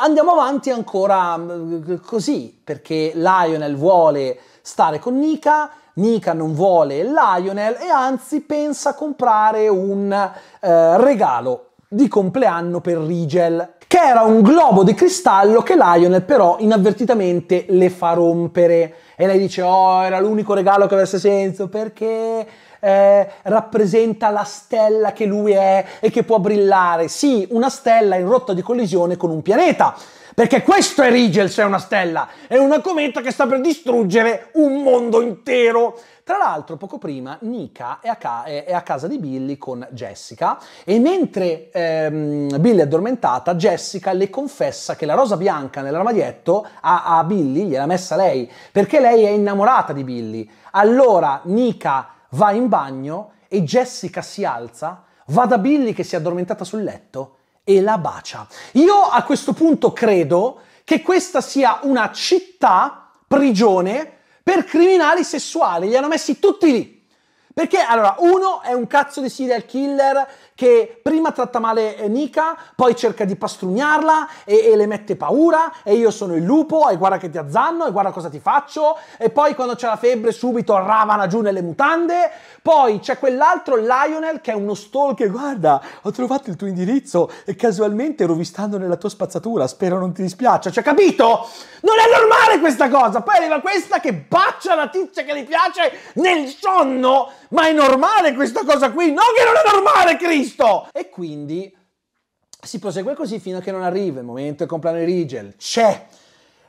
andiamo avanti ancora mm, così, perché Lionel vuole stare con Nika, Nika non vuole Lionel e anzi pensa a comprare un eh, regalo di compleanno per Rigel, che era un globo di cristallo che Lionel però inavvertitamente le fa rompere. E lei dice, oh, era l'unico regalo che avesse senso perché eh, rappresenta la stella che lui è e che può brillare. Sì, una stella in rotta di collisione con un pianeta. Perché questo è Rigel se è una stella, è una cometa che sta per distruggere un mondo intero. Tra l'altro, poco prima, Nika è a, ca- è a, casa di Billy con Jessica e mentre ehm, Billy è addormentata, Jessica le confessa che la rosa bianca nell'armadietto a, a Billy gliela messa lei, perché lei è innamorata di Billy. Allora Nika va in bagno e Jessica si alza, va da Billy che si è addormentata sul letto e la bacia. Io a questo punto credo che questa sia una città prigione per criminali sessuali, li hanno messi tutti lì. Perché allora, uno è un cazzo di serial killer che prima tratta male eh, Nika, poi cerca di pastrugnarla e, e, le mette paura, e io sono il lupo, e guarda che ti azzanno, e guarda cosa ti faccio, e poi quando c'è la febbre subito ravana giù nelle mutande, poi c'è quell'altro Lionel che è uno stalker, guarda, ho trovato il tuo indirizzo e casualmente rovistando nella tua spazzatura, spero non ti dispiaccia, cioè capito? Non è normale questa cosa, poi arriva questa che bacia la tizia che gli piace nel sonno, ma è normale questa cosa qui, no che non è normale Cristo! E quindi si prosegue così fino a che non arriva il momento del compleanno di Rigel, c'è...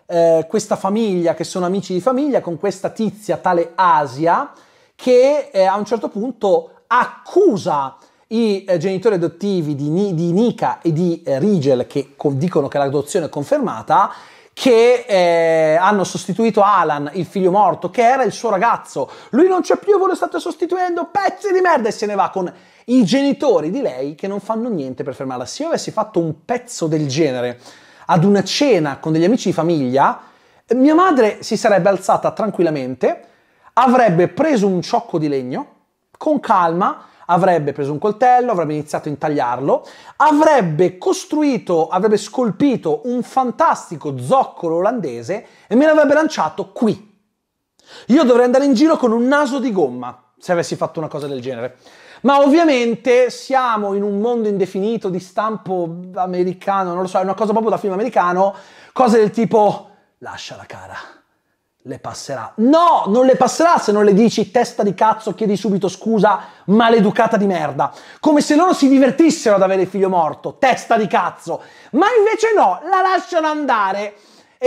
Eh, questa famiglia che sono amici di famiglia con questa tizia tale Asia che eh, a un certo punto accusa i eh, genitori adottivi di, Ni, di, Nika e di eh, Rigel, che con, dicono che l'adozione è confermata, che eh, hanno sostituito Alan, il figlio morto, che era il suo ragazzo. Lui non c'è più, voi lo state sostituendo, pezzi di merda, e se ne va con i genitori di lei che non fanno niente per fermarla. Se io avessi fatto un pezzo del genere ad una cena con degli amici di famiglia, mia madre si sarebbe alzata tranquillamente, avrebbe preso un ciocco di legno, con calma, avrebbe preso un coltello, avrebbe iniziato a intagliarlo, avrebbe costruito, avrebbe scolpito un fantastico zoccolo olandese e me l'avrebbe lanciato qui. Io dovrei andare in giro con un naso di gomma, se avessi fatto una cosa del genere. Ma ovviamente siamo in un mondo indefinito di stampo americano, non lo so, è una cosa proprio da film americano, cose del tipo lascia la cara le passerà. No, non le passerà se non le dici testa di cazzo, chiedi subito scusa, maleducata di merda. Come se loro si divertissero ad avere il figlio morto, testa di cazzo. Ma invece no, la lasciano andare.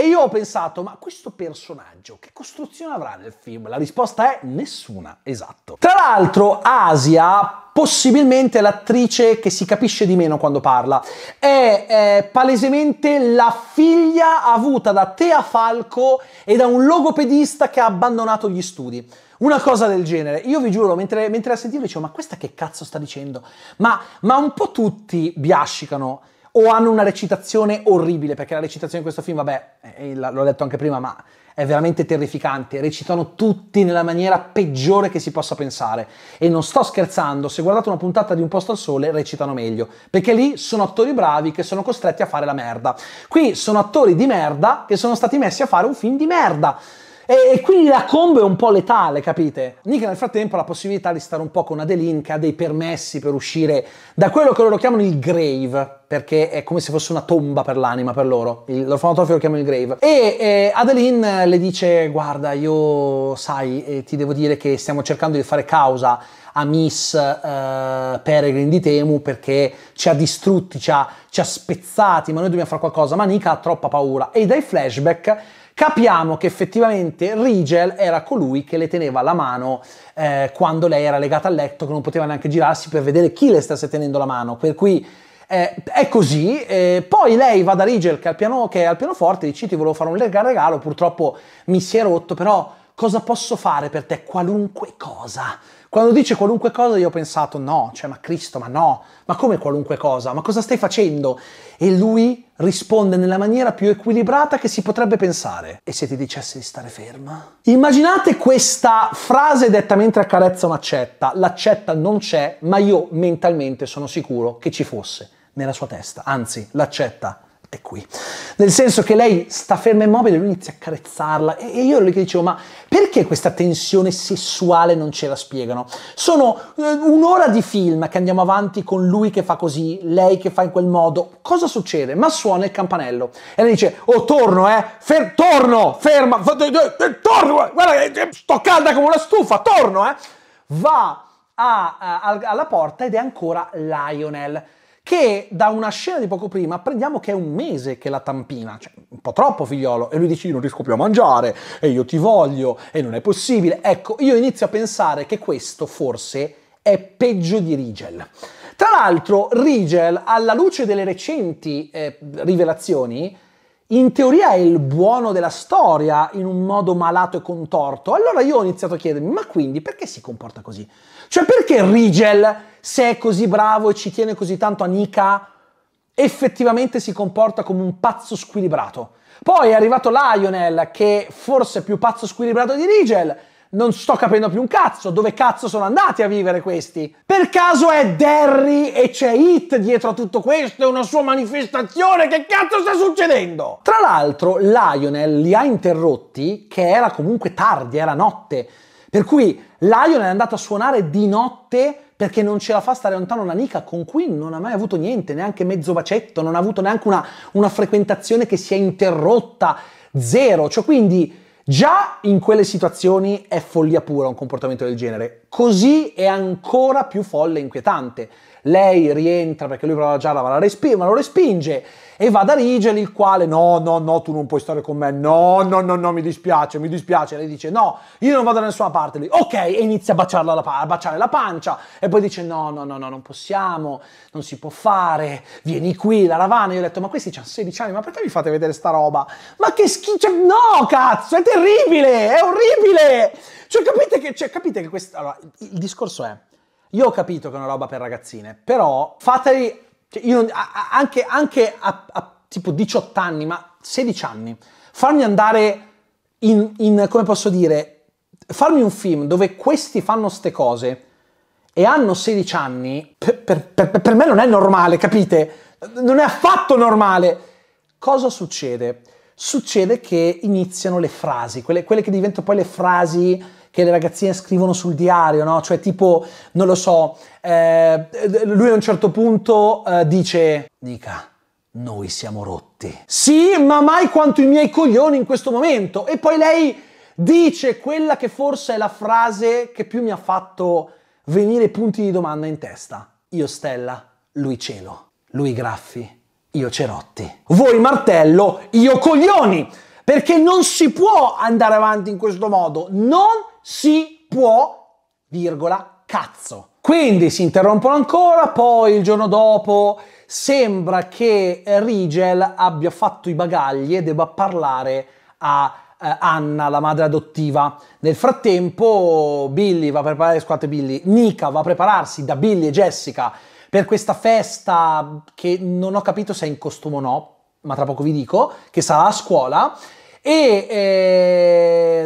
E io ho pensato, ma questo personaggio che costruzione avrà nel film? La risposta è nessuna, esatto. Tra l'altro Asia possibilmente l'attrice che si capisce di meno quando parla. È, è palesemente la figlia avuta da Tea Falco e da un logopedista che ha abbandonato gli studi. Una cosa del genere. Io vi giuro, mentre, mentre la sentivo dicevo, ma questa che cazzo sta dicendo? Ma, ma un po' tutti biascicano o hanno una recitazione orribile, perché la recitazione in questo film, vabbè, eh, eh, l'ho detto anche prima, ma è veramente terrificante. Recitano tutti nella maniera peggiore che si possa pensare. E non sto scherzando, se guardate una puntata di Un posto al sole, recitano meglio, perché lì sono attori bravi che sono costretti a fare la merda. Qui sono attori di merda che sono stati messi a fare un film di merda. E, e, quindi la combo è un po' letale, capite? Nick nel frattempo ha la possibilità di stare un po' con Adeline che ha dei permessi per uscire da quello che loro chiamano il grave, perché è come se fosse una tomba per l'anima per loro. Il, l'orfanotrofio lo chiamano il grave. E eh, Adeline le dice: Guarda, io sai, eh, ti devo dire che stiamo cercando di fare causa a Miss eh, Peregrine di Temu perché ci ha distrutti, ci ha, ci ha, spezzati, ma noi dobbiamo fare qualcosa. Ma Nika ha troppa paura. E dai flashback capiamo che effettivamente Rigel era colui che le teneva la mano eh, quando lei era legata al letto, che non poteva neanche girarsi per vedere chi le stesse tenendo la mano, per cui... Eh, è così, eh, poi lei va da Rigel che, piano, che è al pianoforte e dice ti volevo fare un regalo, purtroppo mi si è rotto, però cosa posso fare per te? Qualunque cosa. Quando dice qualunque cosa io ho pensato no, cioè ma Cristo, ma no, ma come qualunque cosa, ma cosa stai facendo? E lui risponde nella maniera più equilibrata che si potrebbe pensare. E se ti dicessi di stare ferma? Immaginate questa frase detta mentre accarezza un'accetta. L'accetta non c'è, ma io mentalmente sono sicuro che ci fosse nella sua testa. Anzi, l'accetta è qui. Nel senso che lei sta ferma e immobile, lui inizia a carezzarla e io le dicevo ma perché questa tensione sessuale non ce la spiegano? Sono eh, un'ora di film che andiamo avanti con lui che fa così, lei che fa in quel modo, cosa succede? Ma suona il campanello e lei dice oh torno eh, Fer- torno, ferma, eh, eh, torno, guarda sto calda come una stufa, torno eh, va a, a, alla porta ed è ancora Lionel che da una scena di poco prima apprendiamo che è un mese che la tampina, cioè un po' troppo figliolo, e lui dice io non riesco più a mangiare, e io ti voglio, e non è possibile. Ecco, io inizio a pensare che questo forse è peggio di Rigel. Tra l'altro, Rigel, alla luce delle recenti eh, rivelazioni, in teoria è il buono della storia in un modo malato e contorto. Allora io ho iniziato a chiedermi, ma quindi perché si comporta così? Cioè perché Rigel, se è così bravo e ci tiene così tanto a Nika, effettivamente si comporta come un pazzo squilibrato? Poi è arrivato Lionel, che forse è più pazzo squilibrato di Rigel, non sto capendo più un cazzo, dove cazzo sono andati a vivere questi? Per caso è Derry e c'è Hit dietro a tutto questo, è una sua manifestazione, che cazzo sta succedendo? Tra l'altro Lionel li ha interrotti, che era comunque tardi, era notte, per cui Lion è andato a suonare di notte perché non ce la fa stare lontano una nica con cui non ha mai avuto niente, neanche mezzo bacetto, non ha avuto neanche una, una frequentazione che si è interrotta, zero. Cioè quindi già in quelle situazioni è follia pura un comportamento del genere. Così è ancora più folle e inquietante. Lei rientra perché lui prova già a respinge, ma lo respinge e va da Rigel il quale no, no, no, tu non puoi stare con me, no, no, no, no, mi dispiace, mi dispiace. Lei dice no, io non vado da nessuna parte. Lui, ok, e inizia a, baciarla la, a baciare la pancia e poi dice no, no, no, no, non possiamo, non si può fare, vieni qui, la ravana. Io ho detto ma questi hanno 16 anni, ma perché vi fate vedere sta roba? Ma che schifo, cioè, no cazzo, è terribile, è orribile. Cioè capite che, cioè, capite che questo, allora, il discorso è, io ho capito che è una roba per ragazzine, però fateli, cioè io, anche, anche a, a, tipo 18 anni, ma 16 anni, farmi andare in, in, come posso dire, farmi un film dove questi fanno ste cose e hanno 16 anni, per, per, per, per me non è normale, capite? Non è affatto normale. Cosa succede? Succede che iniziano le frasi, quelle, quelle che diventano poi le frasi che le ragazzine scrivono sul diario, no? Cioè tipo, non lo so, eh, lui a un certo punto eh, dice, dica, noi siamo rotti. Sì, ma mai quanto i miei coglioni in questo momento. E poi lei dice quella che forse è la frase che più mi ha fatto venire punti di domanda in testa. Io stella, lui cielo, lui graffi, io cerotti. Voi martello, io coglioni! Perché non si può andare avanti in questo modo, non si può, virgola, cazzo. Quindi si interrompono ancora, poi il giorno dopo sembra che Rigel abbia fatto i bagagli e debba parlare a eh, Anna, la madre adottiva. Nel frattempo Billy va a preparare, scusate Billy, Nika va a prepararsi da Billy e Jessica per questa festa che non ho capito se è in costume o no, ma tra poco vi dico, che sarà a scuola. E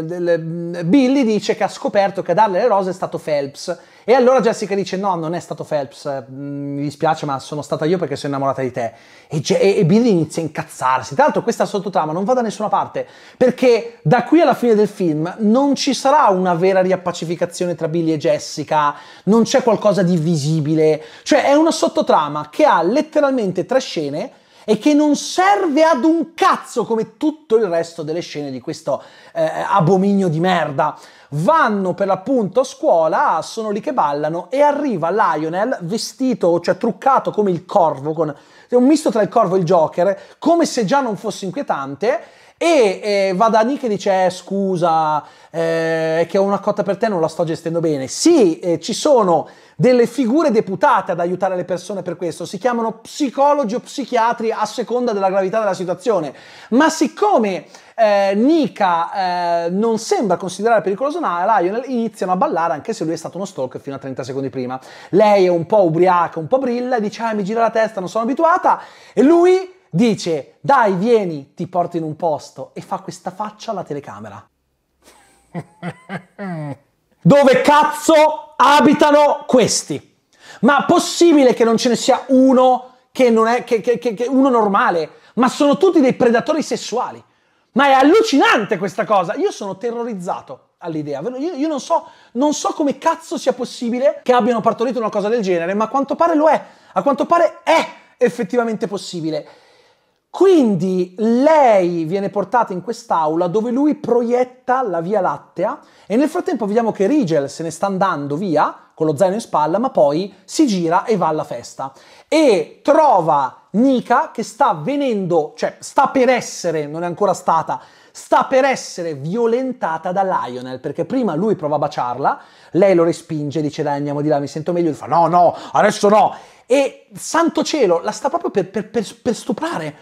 eh, mm, Billy dice che ha scoperto che a darle le rose è stato Phelps. E allora Jessica dice: No, non è stato Phelps, eh, mm, mi dispiace, ma sono stata io perché sono innamorata di te. E, e, e Billy inizia a incazzarsi. Tra l'altro, questa sottotrama non va da nessuna parte perché da qui alla fine del film non ci sarà una vera riappacificazione tra Billy e Jessica, non c'è qualcosa di visibile. Cioè, è una sottotrama che ha letteralmente tre scene e che non serve ad un cazzo come tutto il resto delle scene di questo eh, abominio di merda. Vanno per l'appunto a scuola, sono lì che ballano e arriva Lionel vestito, cioè truccato come il corvo, con un misto tra il corvo e il Joker, come se già non fosse inquietante e eh, va da Nick e dice: eh, Scusa, eh, che ho una cotta per te, non la sto gestendo bene. Sì, eh, ci sono delle figure deputate ad aiutare le persone per questo, si chiamano psicologi o psichiatri a seconda della gravità della situazione. Ma siccome eh, Nika eh, non sembra considerare pericoloso Lionel, iniziano a ballare anche se lui è stato uno stalker fino a 30 secondi prima. Lei è un po' ubriaca, un po' brilla, dice ah, mi gira la testa, non sono abituata e lui dice dai vieni, ti porto in un posto e fa questa faccia alla telecamera. [laughs] Dove cazzo abitano questi? Ma possibile che non ce ne sia uno che non è che, che, che, uno normale, ma sono tutti dei predatori sessuali. Ma è allucinante questa cosa. Io sono terrorizzato all'idea. Io, io non, so, non so come cazzo sia possibile che abbiano partorito una cosa del genere, ma a quanto pare lo è. A quanto pare è effettivamente possibile. Quindi lei viene portata in quest'aula dove lui proietta la Via Lattea e nel frattempo vediamo che Rigel se ne sta andando via con lo zaino in spalla, ma poi si gira e va alla festa e trova Nika che sta venendo, cioè sta per essere, non è ancora stata, sta per essere violentata da Lionel, perché prima lui prova a baciarla, lei lo respinge, dice dai andiamo di là, mi sento meglio, e fa no no, adesso no, e santo cielo, la sta proprio per, per, per, per stuprare,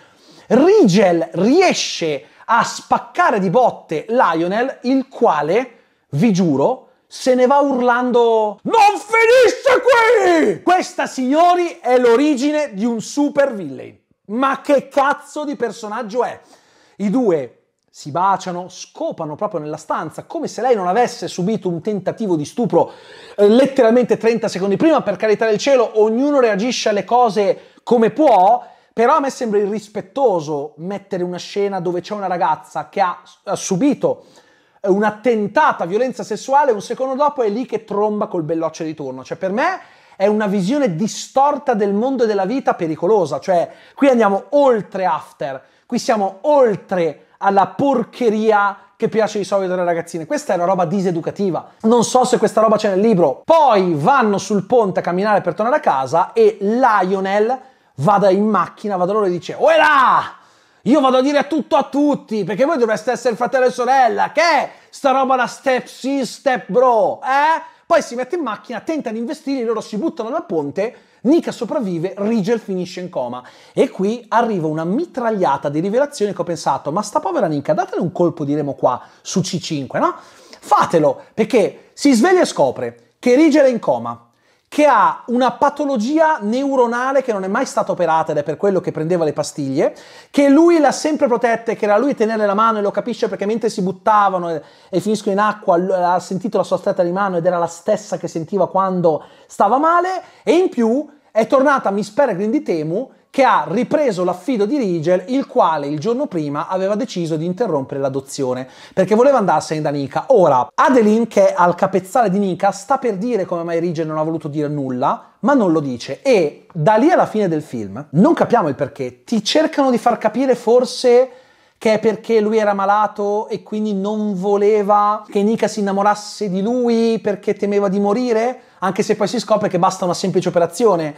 Rigel riesce a spaccare di botte Lionel, il quale, vi giuro, se ne va urlando Non finisce qui! Questa, signori, è l'origine di un super villain. Ma che cazzo di personaggio è? I due si baciano, scopano proprio nella stanza, come se lei non avesse subito un tentativo di stupro eh, letteralmente 30 secondi prima, per carità del cielo, ognuno reagisce alle cose come può però a me sembra irrispettoso mettere una scena dove c'è una ragazza che ha, ha subito una tentata violenza sessuale, un secondo dopo è lì che tromba col belloccio di turno. Cioè, per me è una visione distorta del mondo e della vita pericolosa. Cioè, qui andiamo oltre after, qui siamo oltre alla porcheria che piace di solito alle ragazzine. Questa è una roba diseducativa. Non so se questa roba c'è nel libro. Poi vanno sul ponte a camminare per tornare a casa e Lionel vada in macchina, vada loro e dice, oh là! Io vado a dire tutto a tutti, perché voi dovreste essere fratello e sorella, che è sta roba da step sì, step bro, eh? Poi si mette in macchina, tenta di investire, loro si buttano dal ponte, Nika sopravvive, Rigel finisce in coma. E qui arriva una mitragliata di rivelazioni che ho pensato, ma sta povera Nika, datele un colpo, di remo qua, su C5, no? Fatelo, perché si sveglia e scopre che Rigel è in coma, che ha una patologia neuronale che non è mai stata operata ed è per quello che prendeva le pastiglie, che lui l'ha sempre protetta, che era lui a tenerle la mano e lo capisce perché mentre si buttavano e, e finiscono in acqua ha sentito la sua stretta di mano ed era la stessa che sentiva quando stava male e in più è tornata Miss Peregrine di Temu che ha ripreso l'affido di Rigel, il quale il giorno prima aveva deciso di interrompere l'adozione perché voleva andarsene da Nika. Ora, Adeline, che è al capezzale di Nika, sta per dire come mai Rigel non ha voluto dire nulla, ma non lo dice. E da lì alla fine del film, non capiamo il perché, ti cercano di far capire forse che è perché lui era malato e quindi non voleva che Nika si innamorasse di lui perché temeva di morire, anche se poi si scopre che basta una semplice operazione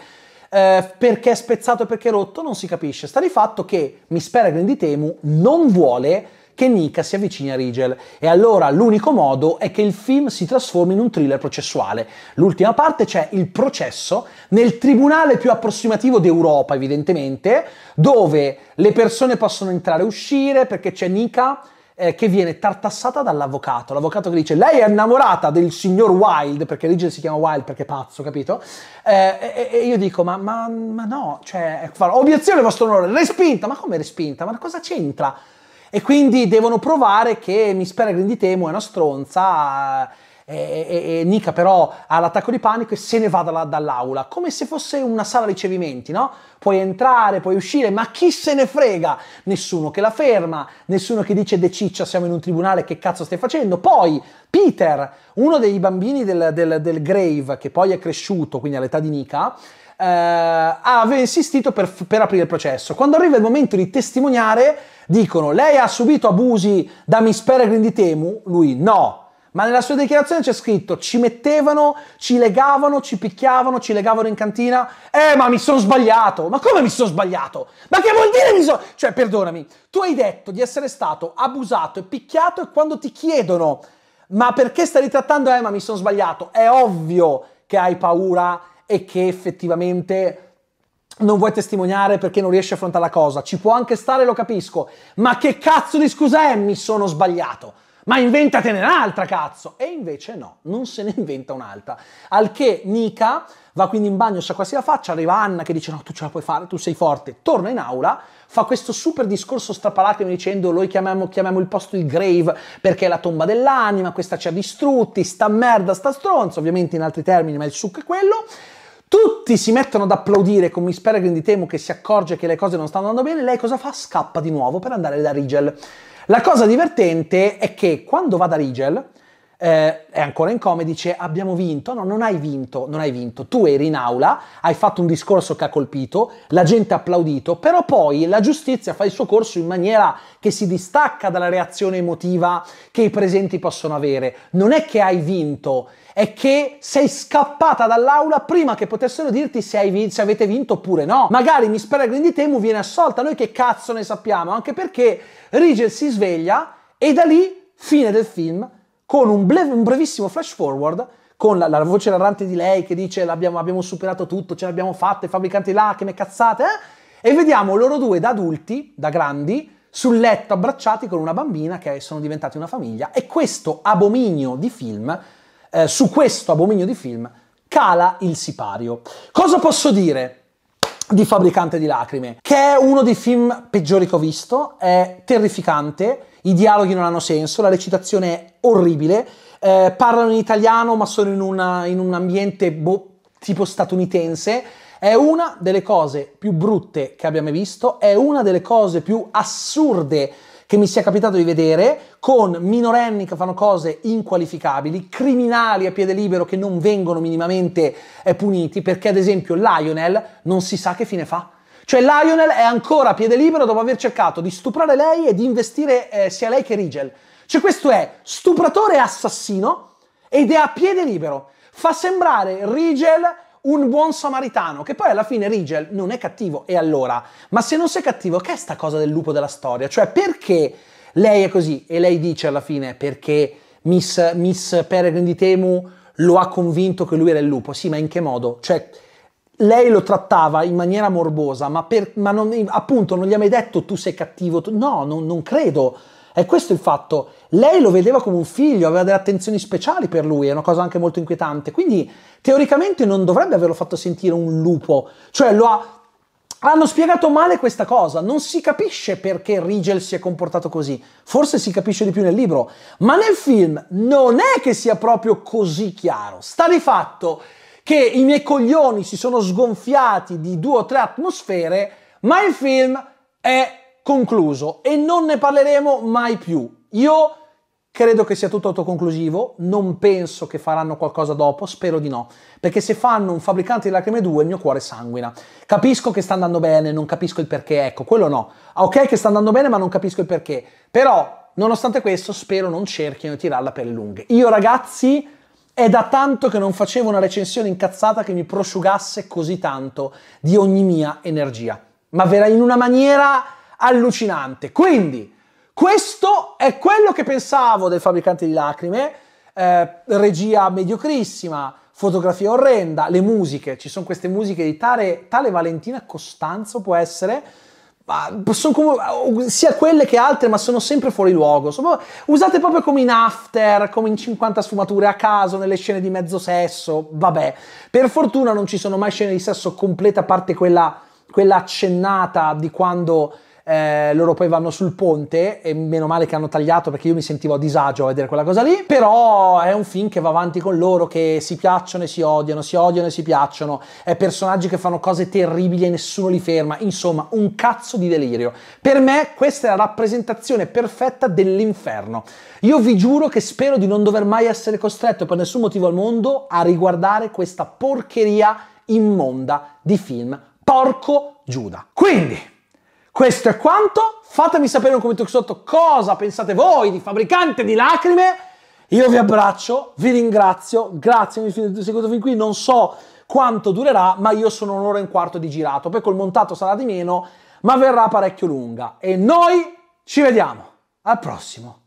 eh, perché è spezzato e perché è rotto, non si capisce. Sta di fatto che Misperegrine di Temu non vuole che Nika si avvicini a Rigel e allora l'unico modo è che il film si trasformi in un thriller processuale. L'ultima parte c'è il processo nel tribunale più approssimativo d'Europa, evidentemente, dove le persone possono entrare e uscire perché c'è Nika eh, che viene tartassata dall'avvocato. L'avvocato che dice lei è innamorata del signor Wilde, perché Rigel si chiama Wilde perché è pazzo, capito? Eh, e, e, io dico ma, ma, ma no, cioè, obiezione vostro onore, respinta, ma come respinta? Ma cosa c'entra? E quindi devono provare che Miss Peregrine di Temo è una stronza e, e Nika però ha l'attacco di panico e se ne va dalla, dall'aula, come se fosse una sala ricevimenti, no? Puoi entrare, puoi uscire, ma chi se ne frega? Nessuno che la ferma, nessuno che dice De Ciccia siamo in un tribunale, che cazzo stai facendo? Poi Peter, uno dei bambini del, del, del Grave, che poi è cresciuto, quindi all'età di Nika, eh, aveva insistito per, per aprire il processo. Quando arriva il momento di testimoniare, dicono lei ha subito abusi da Miss Peregrine di Temu? Lui no ma nella sua dichiarazione c'è scritto ci mettevano, ci legavano, ci picchiavano, ci legavano in cantina. Eh, ma mi sono sbagliato! Ma come mi sono sbagliato? Ma che vuol dire mi sono... Cioè, perdonami, tu hai detto di essere stato abusato e picchiato e quando ti chiedono ma perché stai ritrattando, eh, ma mi sono sbagliato, è ovvio che hai paura e che effettivamente non vuoi testimoniare perché non riesci a affrontare la cosa. Ci può anche stare, lo capisco, ma che cazzo di scusa è? Mi sono sbagliato ma inventatene un'altra, cazzo! E invece no, non se ne inventa un'altra. Al che Nika va quindi in bagno, sa quasi la faccia, arriva Anna che dice no, tu ce la puoi fare, tu sei forte, torna in aula, fa questo super discorso strappalacrime dicendo noi chiamiamo, chiamiamo, il posto il grave perché è la tomba dell'anima, questa ci ha distrutti, sta merda, sta stronzo, ovviamente in altri termini, ma il succo è quello. Tutti si mettono ad applaudire con Miss Peregrine di Temo che si accorge che le cose non stanno andando bene, lei cosa fa? Scappa di nuovo per andare da Rigel. La cosa divertente è che quando va da Rigel, eh, è ancora in come, dice abbiamo vinto, no non hai vinto, non hai vinto, tu eri in aula, hai fatto un discorso che ha colpito, la gente ha applaudito, però poi la giustizia fa il suo corso in maniera che si distacca dalla reazione emotiva che i presenti possono avere, non è che hai vinto, è che sei scappata dall'aula prima che potessero dirti se, vin- se avete vinto oppure no. Magari Miss Peregrine di Temu viene assolta, noi che cazzo ne sappiamo? Anche perché Rigel si sveglia e da lì, fine del film, con un, ble- un brevissimo flash forward con la, la, voce narrante di lei che dice abbiamo superato tutto, ce l'abbiamo fatta, i fabbricanti là, che ne cazzate, eh? e vediamo loro due da adulti, da grandi, sul letto abbracciati con una bambina che sono diventati una famiglia e questo abominio di film eh, su questo abominio di film cala il sipario. Cosa posso dire? di Fabbricante di lacrime, che è uno dei film peggiori che ho visto, è terrificante, i dialoghi non hanno senso, la recitazione è orribile, eh, parlano in italiano ma sono in, una, in un ambiente boh, tipo statunitense, è una delle cose più brutte che abbiamo visto, è una delle cose più assurde che mi sia capitato di vedere con minorenni che fanno cose inqualificabili, criminali a piede libero che non vengono minimamente eh, puniti, perché ad esempio Lionel non si sa che fine fa. Cioè Lionel è ancora a piede libero dopo aver cercato di stuprare lei e di investire eh, sia lei che Rigel. Cioè questo è stupratore e assassino ed è a piede libero. Fa sembrare Rigel un buon samaritano, che poi alla fine Rigel non è cattivo, e allora? Ma se non sei cattivo, che è sta cosa del lupo della storia? Cioè, perché lei è così? E lei dice alla fine, perché Miss, Miss Peregrine di Temu lo ha convinto che lui era il lupo. Sì, ma in che modo? Cioè, lei lo trattava in maniera morbosa, ma, per, ma non, appunto non gli ha mai detto tu sei cattivo. Tu... No, non, non credo. È questo il fatto. Lei lo vedeva come un figlio, aveva delle attenzioni speciali per lui, è una cosa anche molto inquietante. Quindi Teoricamente non dovrebbe averlo fatto sentire un lupo, cioè lo ha hanno spiegato male questa cosa, non si capisce perché Rigel si è comportato così, forse si capisce di più nel libro, ma nel film non è che sia proprio così chiaro. Sta di fatto che i miei coglioni si sono sgonfiati di due o tre atmosfere, ma il film è concluso e non ne parleremo mai più. Io Credo che sia tutto autoconclusivo, non penso che faranno qualcosa dopo, spero di no, perché se fanno un fabbricante di lacrime 2 il mio cuore sanguina. Capisco che sta andando bene, non capisco il perché, ecco, quello no. Ah, ok che sta andando bene, ma non capisco il perché. Però, nonostante questo, spero non cerchino di tirarla per le lunghe. Io ragazzi, è da tanto che non facevo una recensione incazzata che mi prosciugasse così tanto di ogni mia energia, ma vera in una maniera allucinante. Quindi questo è quello che pensavo del fabbricante di lacrime, eh, regia mediocrissima, fotografia orrenda, le musiche, ci sono queste musiche di tale, tale Valentina Costanzo può essere, ma sono come, sia quelle che altre, ma sono sempre fuori luogo. Sono, usate proprio come in after, come in 50 sfumature a caso, nelle scene di mezzo sesso. Vabbè, per fortuna non ci sono mai scene di sesso complete, a parte quella, quella accennata di quando eh, loro poi vanno sul ponte e meno male che hanno tagliato perché io mi sentivo a disagio a vedere quella cosa lì, però è un film che va avanti con loro, che si piacciono e si odiano, si odiano e si piacciono, è personaggi che fanno cose terribili e nessuno li ferma, insomma un cazzo di delirio. Per me questa è la rappresentazione perfetta dell'inferno. Io vi giuro che spero di non dover mai essere costretto per nessun motivo al mondo a riguardare questa porcheria immonda di film. Porco Giuda. Quindi, questo è quanto. Fatemi sapere in un commento qui sotto cosa pensate voi di Fabbricante di Lacrime. Io vi abbraccio, vi ringrazio, grazie per avermi seguito fin qui, non so quanto durerà, ma io sono un'ora e un quarto di girato, poi col montato sarà di meno, ma verrà parecchio lunga. E noi ci vediamo al prossimo